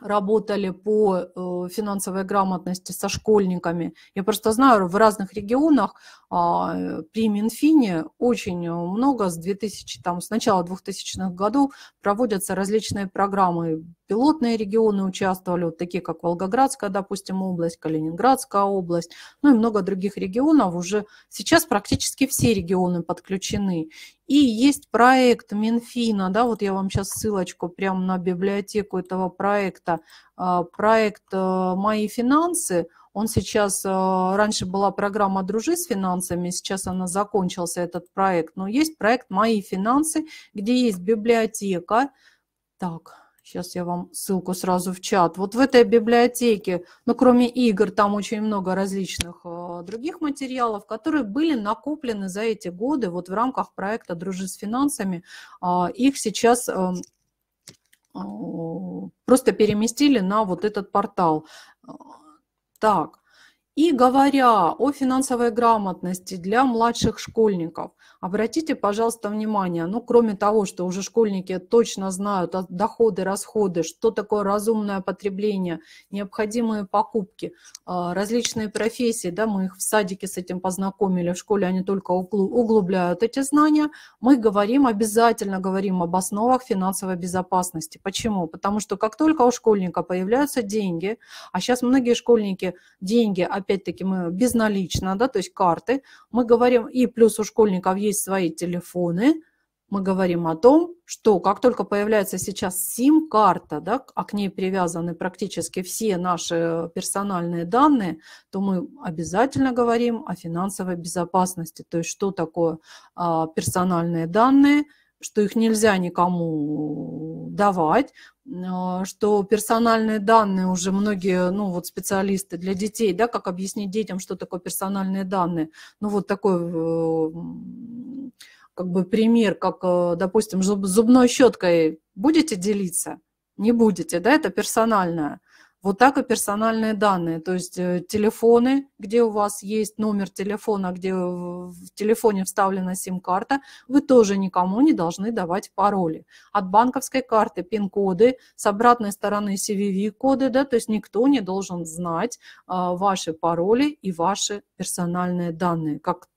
работали по э, финансовой грамотности со школьниками. Я просто знаю, в разных регионах а, при Минфине очень много с 2000, там, с начала 2000-х годов проводятся различные программы. Пилотные регионы участвовали, вот такие как Волгоградская, допустим, область, Калининградская область, ну и много других регионов. Уже сейчас практически все регионы подключены. И есть проект Минфина, да, вот я вам сейчас ссылочку прямо на библиотеку этого проекта, а, проект э, «Мои финансы», он сейчас, э, раньше была программа «Дружи с финансами», сейчас она закончился, этот проект, но есть проект «Мои финансы», где есть библиотека, так, Сейчас я вам ссылку сразу в чат. Вот в этой библиотеке, ну, кроме игр, там очень много различных э, других материалов, которые были накоплены за эти годы вот в рамках проекта «Дружи с финансами». А, их сейчас эм, э, просто переместили на вот этот портал. Э, так, и говоря о финансовой грамотности для младших школьников – Обратите, пожалуйста, внимание, ну, кроме того, что уже школьники точно знают доходы, расходы, что такое разумное потребление, необходимые покупки, а, различные профессии, да, мы их в садике с этим познакомили, в школе они только углубляют эти знания, мы говорим, обязательно говорим об основах финансовой безопасности. Почему? Потому что как только у школьника появляются деньги, а сейчас многие школьники деньги, опять-таки, мы безналично, да, то есть карты, мы говорим, и плюс у школьников есть есть свои телефоны, мы говорим о том, что как только появляется сейчас сим-карта, да, а к ней привязаны практически все наши персональные данные, то мы обязательно говорим о финансовой безопасности, то есть что такое а, персональные данные – что их нельзя никому давать, а, что персональные данные уже многие, ну вот специалисты для детей, да, как объяснить детям, что такое персональные данные. Ну вот такой э, как бы пример, как, э, допустим, зуб, зубной щеткой будете делиться? Не будете, да, это персональное. Вот так и персональные данные, то есть э, телефоны, где у вас есть номер телефона, где в телефоне вставлена сим-карта, вы тоже никому не должны давать пароли. От банковской карты пин-коды, с обратной стороны CVV-коды, да, то есть никто не должен знать а, ваши пароли и ваши персональные данные. Как,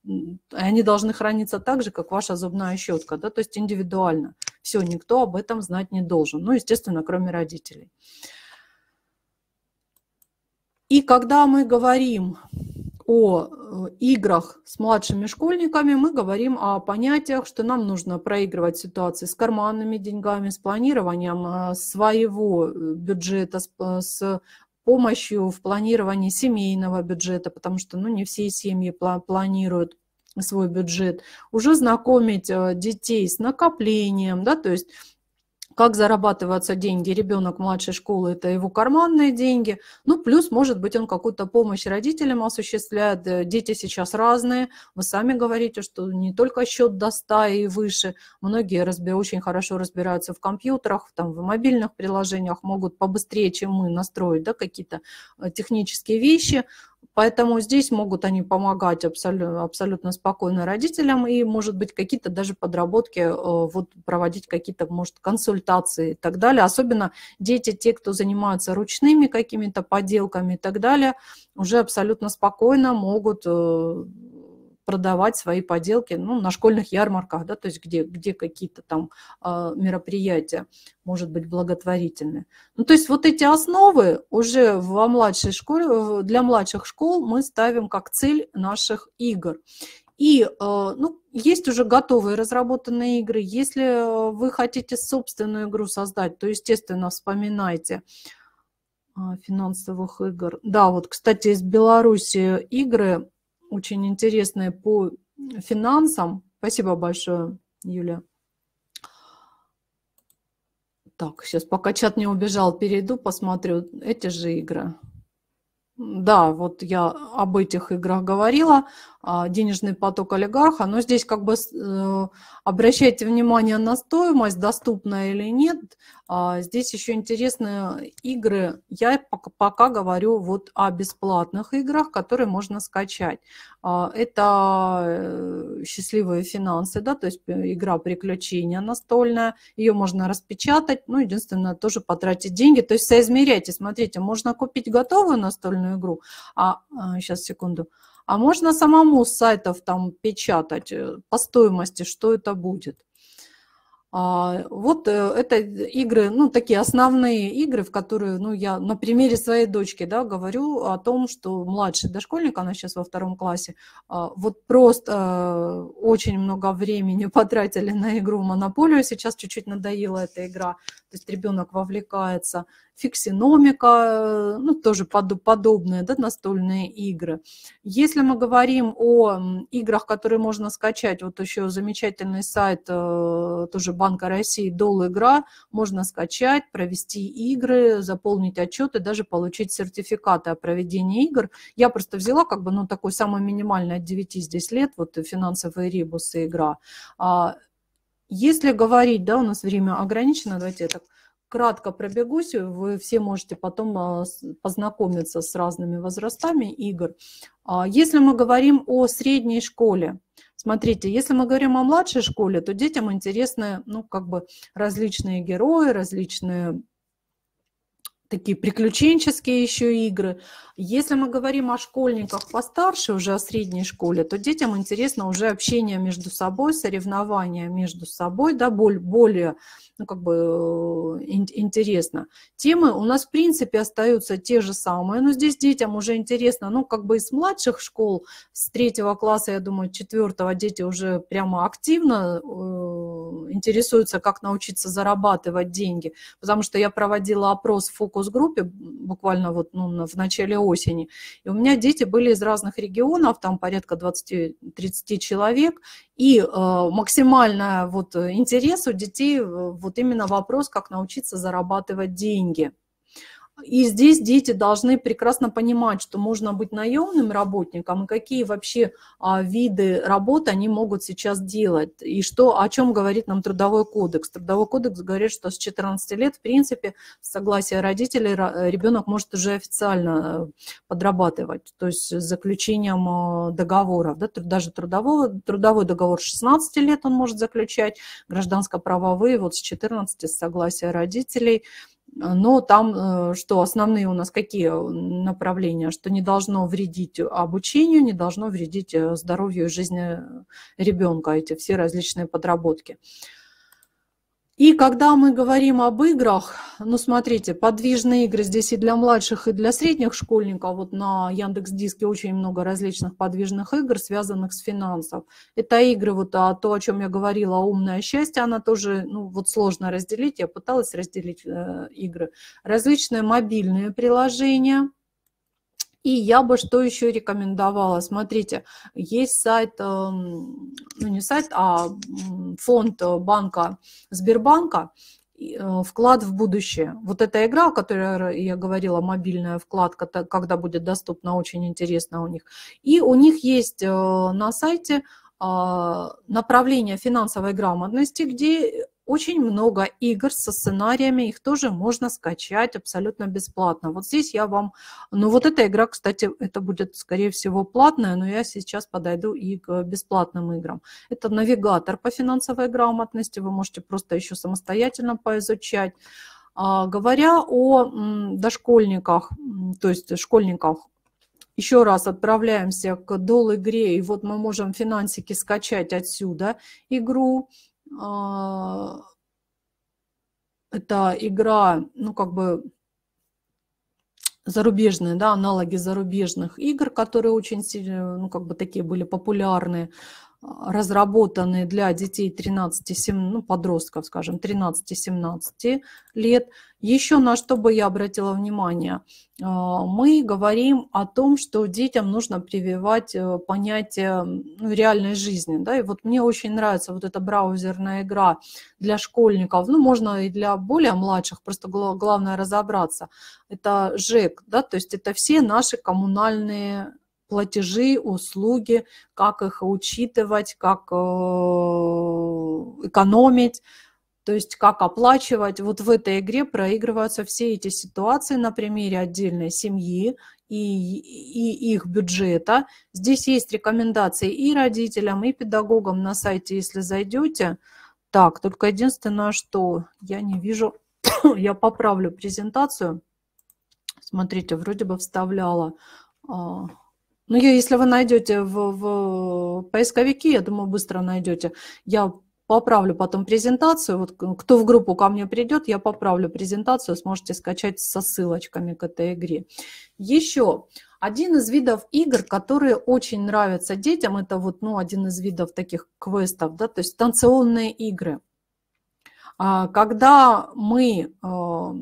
они должны храниться так же, как ваша зубная щетка, да, то есть индивидуально. Все, никто об этом знать не должен. Ну, естественно, кроме родителей. И когда мы говорим о э, играх с младшими школьниками, мы говорим о понятиях, что нам нужно проигрывать ситуации с карманными деньгами, с планированием э, своего э, бюджета, с помощью в планировании семейного бюджета, потому что ну, не все семьи планируют свой бюджет, уже знакомить детей с накоплением, да, то есть как зарабатываются деньги. Ребенок младшей школы – это его карманные деньги. Ну, плюс, может быть, он какую-то помощь родителям осуществляет. Э, дети сейчас разные. Вы сами говорите, что не только счет до 100 и выше. Многие разби- очень хорошо разбираются в компьютерах, там, в мобильных приложениях, могут побыстрее, чем мы, настроить да, какие-то э, технические вещи. Поэтому здесь могут они помогать абсолютно, абсолютно спокойно родителям и, может быть, какие-то даже подработки, э, вот проводить какие-то, может, консультации и так далее. Особенно дети, те, кто занимаются ручными какими-то поделками и так далее, уже абсолютно спокойно могут э, продавать свои поделки ну, на школьных ярмарках, да, то есть где, где какие-то там э, мероприятия, может быть, благотворительные. Ну, то есть вот эти основы уже во младшей школе, для младших школ мы ставим как цель наших игр. И э, ну, есть уже готовые разработанные игры. Если э, вы хотите собственную игру создать, то, естественно, вспоминайте а, финансовых игр. Да, вот, кстати, из Беларуси игры очень интересные по финансам. Спасибо большое, Юля. Так, сейчас пока чат не убежал, перейду, посмотрю эти же игры. Да, вот я об этих играх говорила, а, денежный поток олигарха, но здесь как бы э, обращайте внимание на стоимость, доступная или нет, а, здесь еще интересные игры. Я пока говорю вот о бесплатных играх, которые можно скачать. А, это э, «Счастливые финансы», да, то есть э, игра приключения настольная. Ее можно распечатать, ну, единственное, тоже потратить деньги. То есть соизмеряйте, смотрите, можно купить готовую настольную игру, а сейчас, э, секунду, а можно самому с сайтов там печатать по стоимости, что это будет. А, вот э, это игры, ну, такие основные игры, в которые, ну, я на примере своей дочки, да, говорю о том, что младший дошкольник, она сейчас во втором классе, а, вот просто э, очень много времени потратили на игру «Монополию», сейчас чуть-чуть надоела эта игра, то есть ребенок вовлекается, фиксиномика, э, ну, тоже под, подобные, да, настольные игры. Если мы говорим о играх, которые можно скачать, вот еще замечательный сайт, тоже Банка России «Долл игра» можно скачать, провести игры, заполнить отчеты, даже получить сертификаты о проведении игр. Я просто взяла как бы, ну, такой самый минимальный от 9 здесь лет, вот финансовые ребусы игра. А, если говорить, да, у нас время ограничено, давайте я так кратко пробегусь, вы все можете потом а, познакомиться с разными возрастами игр. А, если мы говорим о средней школе, Смотрите, если мы говорим о младшей школе, то детям интересны, ну, как бы различные герои, различные такие приключенческие еще игры. Если мы говорим о школьниках постарше, уже о средней школе, то детям интересно уже общение между собой, соревнования между собой, да, более ну, как бы э, интересно. Темы у нас, в принципе, остаются те же самые, но здесь детям уже интересно, ну, как бы из младших школ, с третьего класса, я думаю, четвертого дети уже прямо активно э, интересуются, как научиться зарабатывать деньги, потому что я проводила опрос в фокус-группе буквально вот ну, в начале осени, и у меня дети были из разных регионов, там порядка 20-30 человек, и а, максимально вот э, интерес у детей э, вот именно вопрос, как научиться зарабатывать деньги – и здесь дети должны прекрасно понимать, что можно быть наемным работником и какие вообще а, виды работы они могут сейчас делать. И что, о чем говорит нам Трудовой кодекс. Трудовой кодекс говорит, что с 14 лет, в принципе, с согласия родителей ребенок может уже официально э, подрабатывать, то есть с заключением а, договоров. Да, даже трудового, трудовой договор с 16 лет он может заключать, гражданско-правовые вот с 14 с согласия родителей – но там э, что, основные у нас какие э, направления? Что не должно вредить обучению, не должно вредить э, здоровью и жизни ребенка, эти все различные подработки. И когда мы говорим об играх, ну смотрите, подвижные игры здесь и для младших, и для средних школьников. Вот на Яндекс Диске очень много различных подвижных игр, связанных с финансов. Это игры, вот а, то, о чем я говорила, умное счастье, она тоже, ну вот сложно разделить, я пыталась разделить э, игры. Различные мобильные приложения – и я бы что еще рекомендовала? Смотрите, есть сайт, эм, ну не сайт, а фонд э, банка Сбербанка, э, вклад в будущее. Вот эта игра, о которой я говорила, мобильная вкладка, когда будет доступна, очень интересно у них. И у них есть э, на сайте а, направление финансовой грамотности, где очень много игр со сценариями, их тоже можно скачать абсолютно бесплатно. Вот здесь я вам... Ну, вот эта игра, кстати, это будет, скорее всего, платная, но я сейчас подойду и к бесплатным играм. Это навигатор по финансовой грамотности, вы можете просто еще самостоятельно поизучать. А, говоря о дошкольниках, то есть школьниках, еще раз отправляемся к дол игре, и вот мы можем финансики скачать отсюда игру, а, это игра, ну, как бы зарубежные, да, аналоги зарубежных игр, которые очень сильно, ну, как бы такие были популярные. А, разработаны для детей 13-17, ну, подростков, скажем, 13-17 лет. Еще на что бы я обратила внимание, а, мы говорим о том, что детям нужно прививать э, понятие ну, реальной жизни. Да? И вот мне очень нравится вот эта браузерная игра для школьников, ну, можно и для более младших, просто главное разобраться. Это ЖЭК, да, то есть это все наши коммунальные платежи, услуги, как их учитывать, как э, экономить, то есть как оплачивать. Вот в этой игре проигрываются все эти ситуации на примере отдельной семьи и, и их бюджета. Здесь есть рекомендации и родителям, и педагогам на сайте, если зайдете. Так, только единственное, что я не вижу, я поправлю презентацию. Смотрите, вроде бы вставляла а, ну, если вы найдете в, в поисковике, я думаю, быстро найдете. Я поправлю потом презентацию. Вот кто в группу ко мне придет, я поправлю презентацию, сможете скачать со ссылочками к этой игре. Еще один из видов игр, которые очень нравятся детям, это вот ну, один из видов таких квестов, да, то есть танционные игры. А, когда мы а,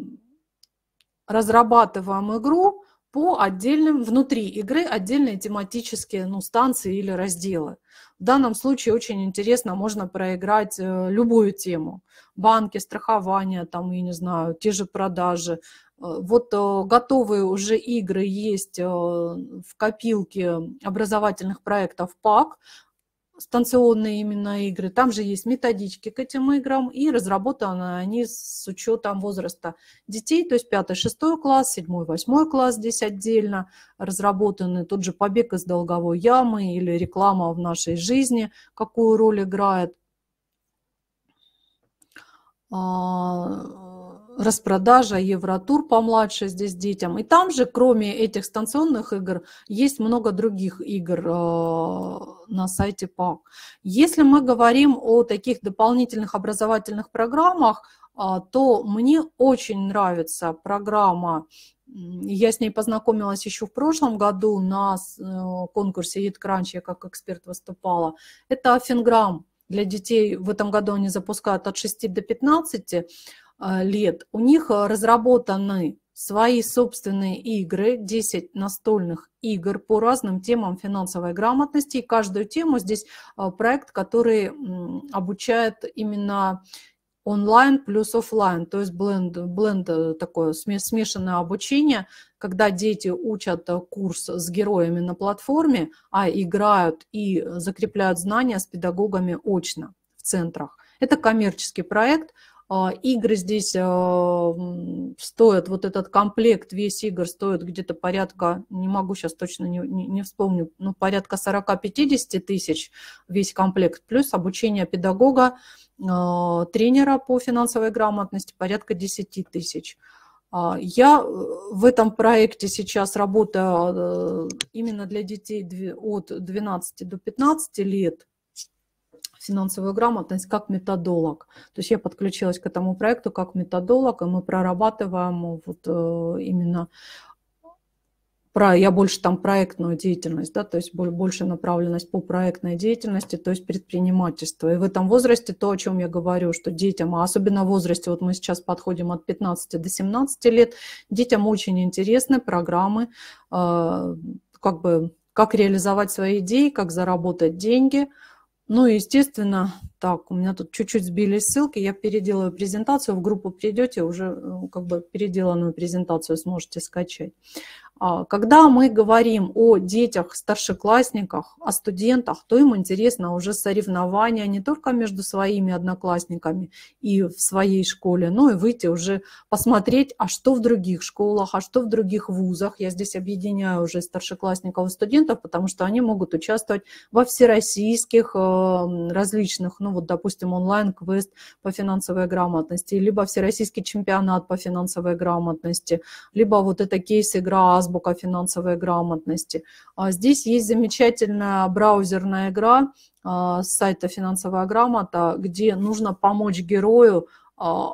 разрабатываем игру, по отдельным, внутри игры отдельные тематические ну, станции или разделы. В данном случае очень интересно, можно проиграть э, любую тему. Банки, страхования там, я не знаю, те же продажи. Э, вот э, готовые уже игры есть э, в копилке образовательных проектов ПАК, станционные именно игры. Там же есть методички к этим играм, и разработаны они с учетом возраста детей, то есть 5-6 класс, 7-8 класс здесь отдельно разработаны. Тот же побег из долговой ямы или реклама в нашей жизни, какую роль играет. А, Распродажа, Евротур младше здесь детям. И там же, кроме этих станционных игр, есть много других игр а, на сайте ПАК. Если мы говорим о таких дополнительных образовательных программах, а, то мне очень нравится программа я с ней познакомилась еще в прошлом году на э, конкурсе EatCrunch, я как эксперт выступала. Это Финграм для детей. В этом году они запускают от 6 до 15 э, лет. У них э, разработаны свои собственные игры, 10 настольных игр по разным темам финансовой грамотности. И каждую тему здесь а, проект, который обучает именно онлайн плюс офлайн, то есть бленд, бленд э, такое смешанное обучение, когда дети учат э, курс с героями на платформе, а играют и закрепляют знания с педагогами очно в центрах. Это коммерческий проект, а, игры здесь а, стоят, вот этот комплект, весь игр стоит где-то порядка, не могу сейчас точно, не, не, вспомню, ну, порядка 40-50 тысяч весь комплект, плюс обучение педагога, а, тренера по финансовой грамотности порядка 10 тысяч. Я э, в этом проекте сейчас работаю именно для детей от 12 до 15 лет финансовую грамотность как методолог. То есть я подключилась к этому проекту как методолог, и мы прорабатываем вот э, именно про, я больше там проектную деятельность, да, то есть больше направленность по проектной деятельности, то есть предпринимательство. И в этом возрасте то, о чем я говорю, что детям, а особенно в возрасте, вот мы сейчас подходим от 15 до 17 лет, детям очень интересны программы, э, как бы как реализовать свои идеи, как заработать деньги – ну и, естественно, так, у меня тут чуть-чуть сбились ссылки, я переделаю презентацию, в группу придете, уже э, как бы переделанную презентацию сможете скачать. А, когда мы говорим о детях, старшеклассниках, о студентах, то им интересно уже соревнования не только между своими одноклассниками и в своей школе, но и выйти уже посмотреть, а что в других школах, а что в других вузах. Я здесь объединяю уже старшеклассников и студентов, потому что они могут участвовать во всероссийских э, различных, ну вот, допустим, онлайн-квест по финансовой грамотности, либо всероссийский чемпионат по финансовой грамотности, либо вот это кейс-игра азбука финансовой грамотности. А здесь есть замечательная браузерная игра а, с сайта «Финансовая грамота», где нужно помочь герою а,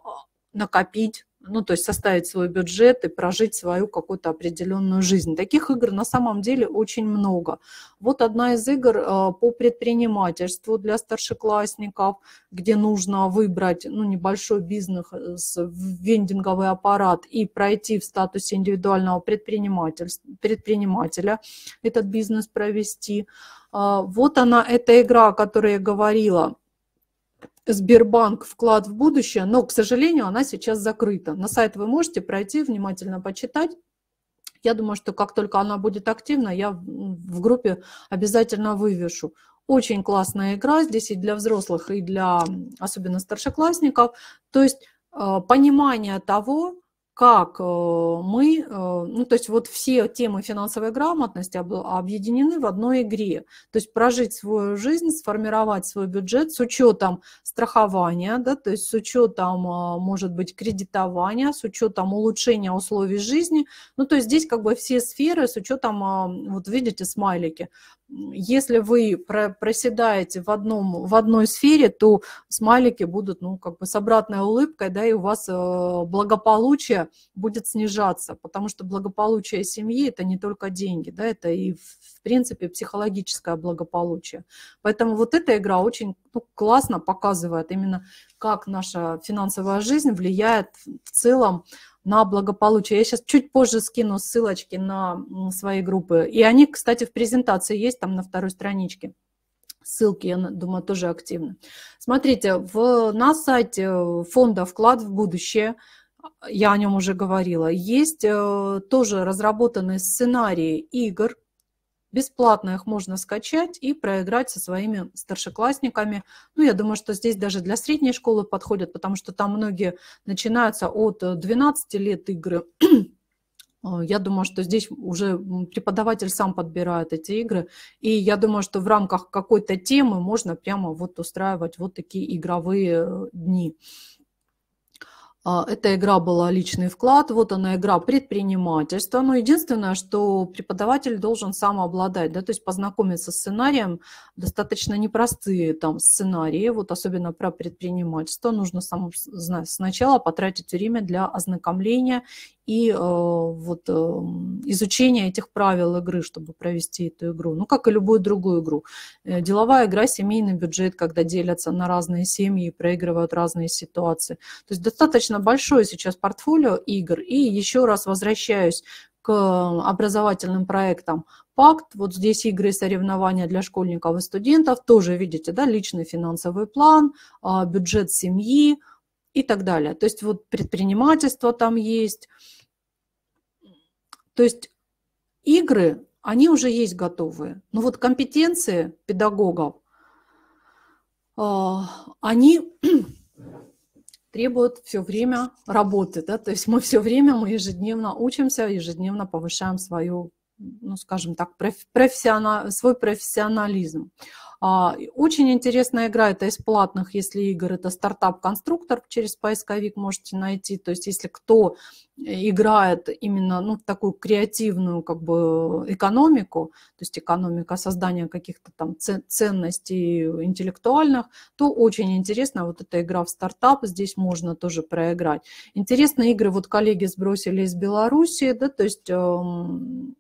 накопить ну, то есть составить свой бюджет и прожить свою какую-то определенную жизнь. Таких игр на самом деле очень много. Вот одна из игр э, по предпринимательству для старшеклассников, где нужно выбрать ну, небольшой бизнес, э, вендинговый аппарат и пройти в статусе индивидуального предпринимателя, этот бизнес провести. А, вот она, эта игра, о которой я говорила – Сбербанк «Вклад в будущее», но, к сожалению, она сейчас закрыта. На сайт вы можете пройти, внимательно почитать. Я думаю, что как только она будет активна, я в группе обязательно вывешу. Очень классная игра здесь и для взрослых, и для особенно старшеклассников. То есть э, понимание того, как э, мы, э, ну то есть вот все темы финансовой грамотности объединены в одной игре. То есть прожить свою жизнь, сформировать свой бюджет с учетом страхования, да, то есть с учетом, э, может быть, кредитования, с учетом улучшения условий жизни. Ну то есть здесь как бы все сферы с учетом, вот видите, смайлики если вы проседаете в, одном, в одной сфере, то смайлики будут, ну, как бы с обратной улыбкой, да, и у вас э, благополучие будет снижаться, потому что благополучие семьи – это не только деньги, да, это и, в принципе, психологическое благополучие. Поэтому вот эта игра очень ну, классно показывает именно, как наша финансовая жизнь влияет в целом на благополучие. Я сейчас чуть позже скину ссылочки на свои группы. И они, кстати, в презентации есть там на второй страничке. Ссылки, я думаю, тоже активны. Смотрите, в, на сайте фонда «Вклад в будущее» я о нем уже говорила. Есть э, тоже разработанные сценарии игр, Бесплатно их можно скачать и проиграть со своими старшеклассниками. Ну, я думаю, что здесь даже для средней школы подходят, потому что там многие начинаются от 12 э, лет игры. Э, я думаю, что здесь уже преподаватель сам подбирает эти игры. И я думаю, что в рамках какой-то темы можно прямо вот устраивать вот такие игровые э, дни. А, эта игра была личный вклад, вот она игра предпринимательства. Но единственное, что преподаватель должен обладать. да, то есть познакомиться с сценарием. Достаточно непростые там сценарии, вот особенно про предпринимательство. Нужно сам, сначала потратить время для ознакомления и э, вот эм, изучение этих правил игры, чтобы провести эту игру. Ну, как и любую другую игру. Э, деловая игра, семейный бюджет, когда делятся на разные семьи и проигрывают разные ситуации. То есть достаточно большое сейчас портфолио игр. И еще раз возвращаюсь к эм, образовательным проектам пакт. Вот здесь игры и соревнования для школьников и студентов. Тоже видите, да, личный финансовый план, э, бюджет семьи и так далее. То есть вот предпринимательство там есть, то есть игры, они уже есть готовые. Но вот компетенции педагогов, а, они требуют все время работы. Да? То есть мы все время, мы ежедневно учимся, ежедневно повышаем свою, ну, скажем так, профессионал, свой профессионализм. А, очень интересная игра, это из платных, если игр, это стартап-конструктор, через поисковик можете найти. То есть если кто э, играет именно ну, в такую креативную как бы, экономику, то есть экономика создания каких-то там ценностей интеллектуальных, то очень интересно вот эта игра в стартап, здесь можно тоже проиграть. Интересные игры, вот коллеги сбросили из Беларуси, да, то есть эм,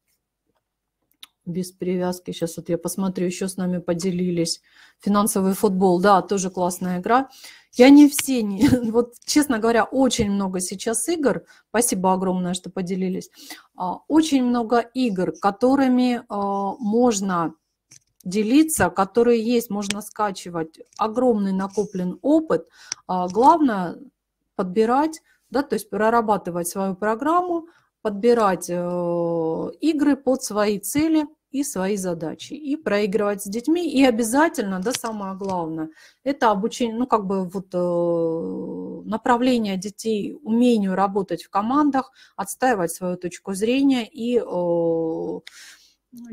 без привязки. Сейчас вот я посмотрю, еще с нами поделились. Финансовый футбол, да, тоже классная игра. Я не все, не, вот честно говоря, очень много сейчас игр. Спасибо огромное, что поделились. А, очень много игр, которыми а, можно делиться, которые есть, можно скачивать. Огромный накоплен опыт. А, главное подбирать, да, то есть прорабатывать свою программу, подбирать э, игры под свои цели и свои задачи, и проигрывать с детьми, и обязательно, да, самое главное, это обучение, ну, как бы вот э, направление детей умению работать в командах, отстаивать свою точку зрения и э,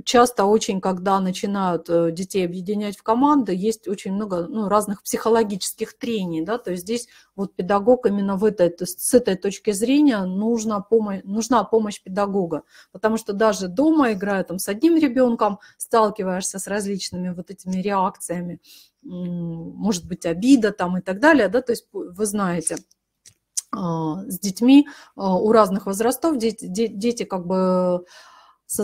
часто очень, когда начинают э, детей объединять в команды, есть очень много ну, разных психологических трений, да, то есть здесь вот педагог именно в этой, с этой точки зрения нужна помощь, нужна помощь педагога, потому что даже дома, играя там с одним ребенком, сталкиваешься с различными вот этими реакциями, может быть, обида там и так далее, да, то есть вы знаете, а, с детьми а, у разных возрастов дети, дети как бы э,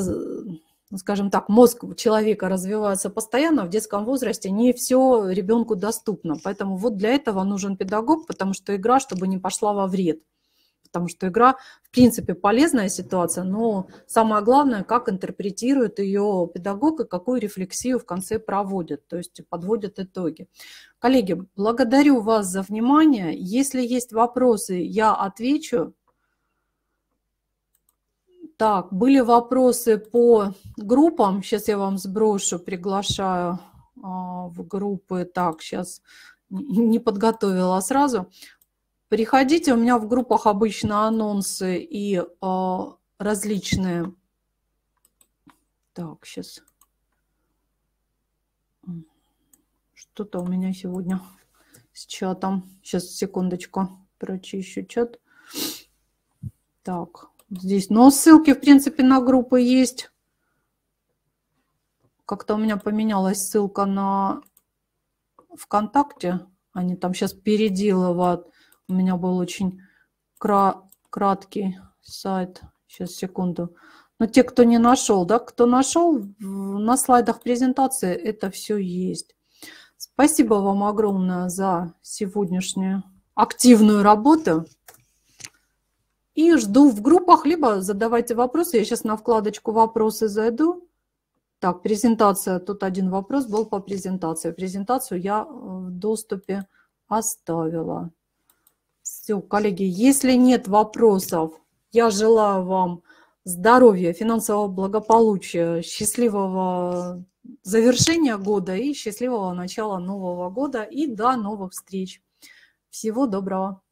ну, скажем так, мозг человека развивается постоянно, в детском возрасте не все ребенку доступно. Поэтому вот для этого нужен педагог, потому что игра, чтобы не пошла во вред. Потому что игра, в принципе, полезная ситуация, но самое главное, как интерпретирует ее педагог и какую рефлексию в конце проводит, то есть подводит итоги. Коллеги, благодарю вас за внимание. Если есть вопросы, я отвечу. Так, были вопросы по группам. Сейчас я вам сброшу, приглашаю а, в группы. Так, сейчас не подготовила сразу. Приходите, у меня в группах обычно анонсы и а, различные. Так, сейчас. Что-то у меня сегодня с чатом. Сейчас, секундочку, прочищу чат. Так, здесь. Но ссылки, в принципе, на группы есть. Как-то у меня поменялась ссылка на ВКонтакте. Они там сейчас переделывают. У меня был очень кра краткий сайт. Сейчас, секунду. Но те, кто не нашел, да, кто нашел, на слайдах презентации это все есть. Спасибо вам огромное за сегодняшнюю активную работу. И жду в группах, либо задавайте вопросы. Я сейчас на вкладочку «Вопросы» зайду. Так, презентация. Тут один вопрос был по презентации. Презентацию я э, в доступе оставила. Все, коллеги, если нет вопросов, я желаю вам здоровья, финансового благополучия, счастливого завершения года и счастливого начала нового года. И до новых встреч. Всего доброго.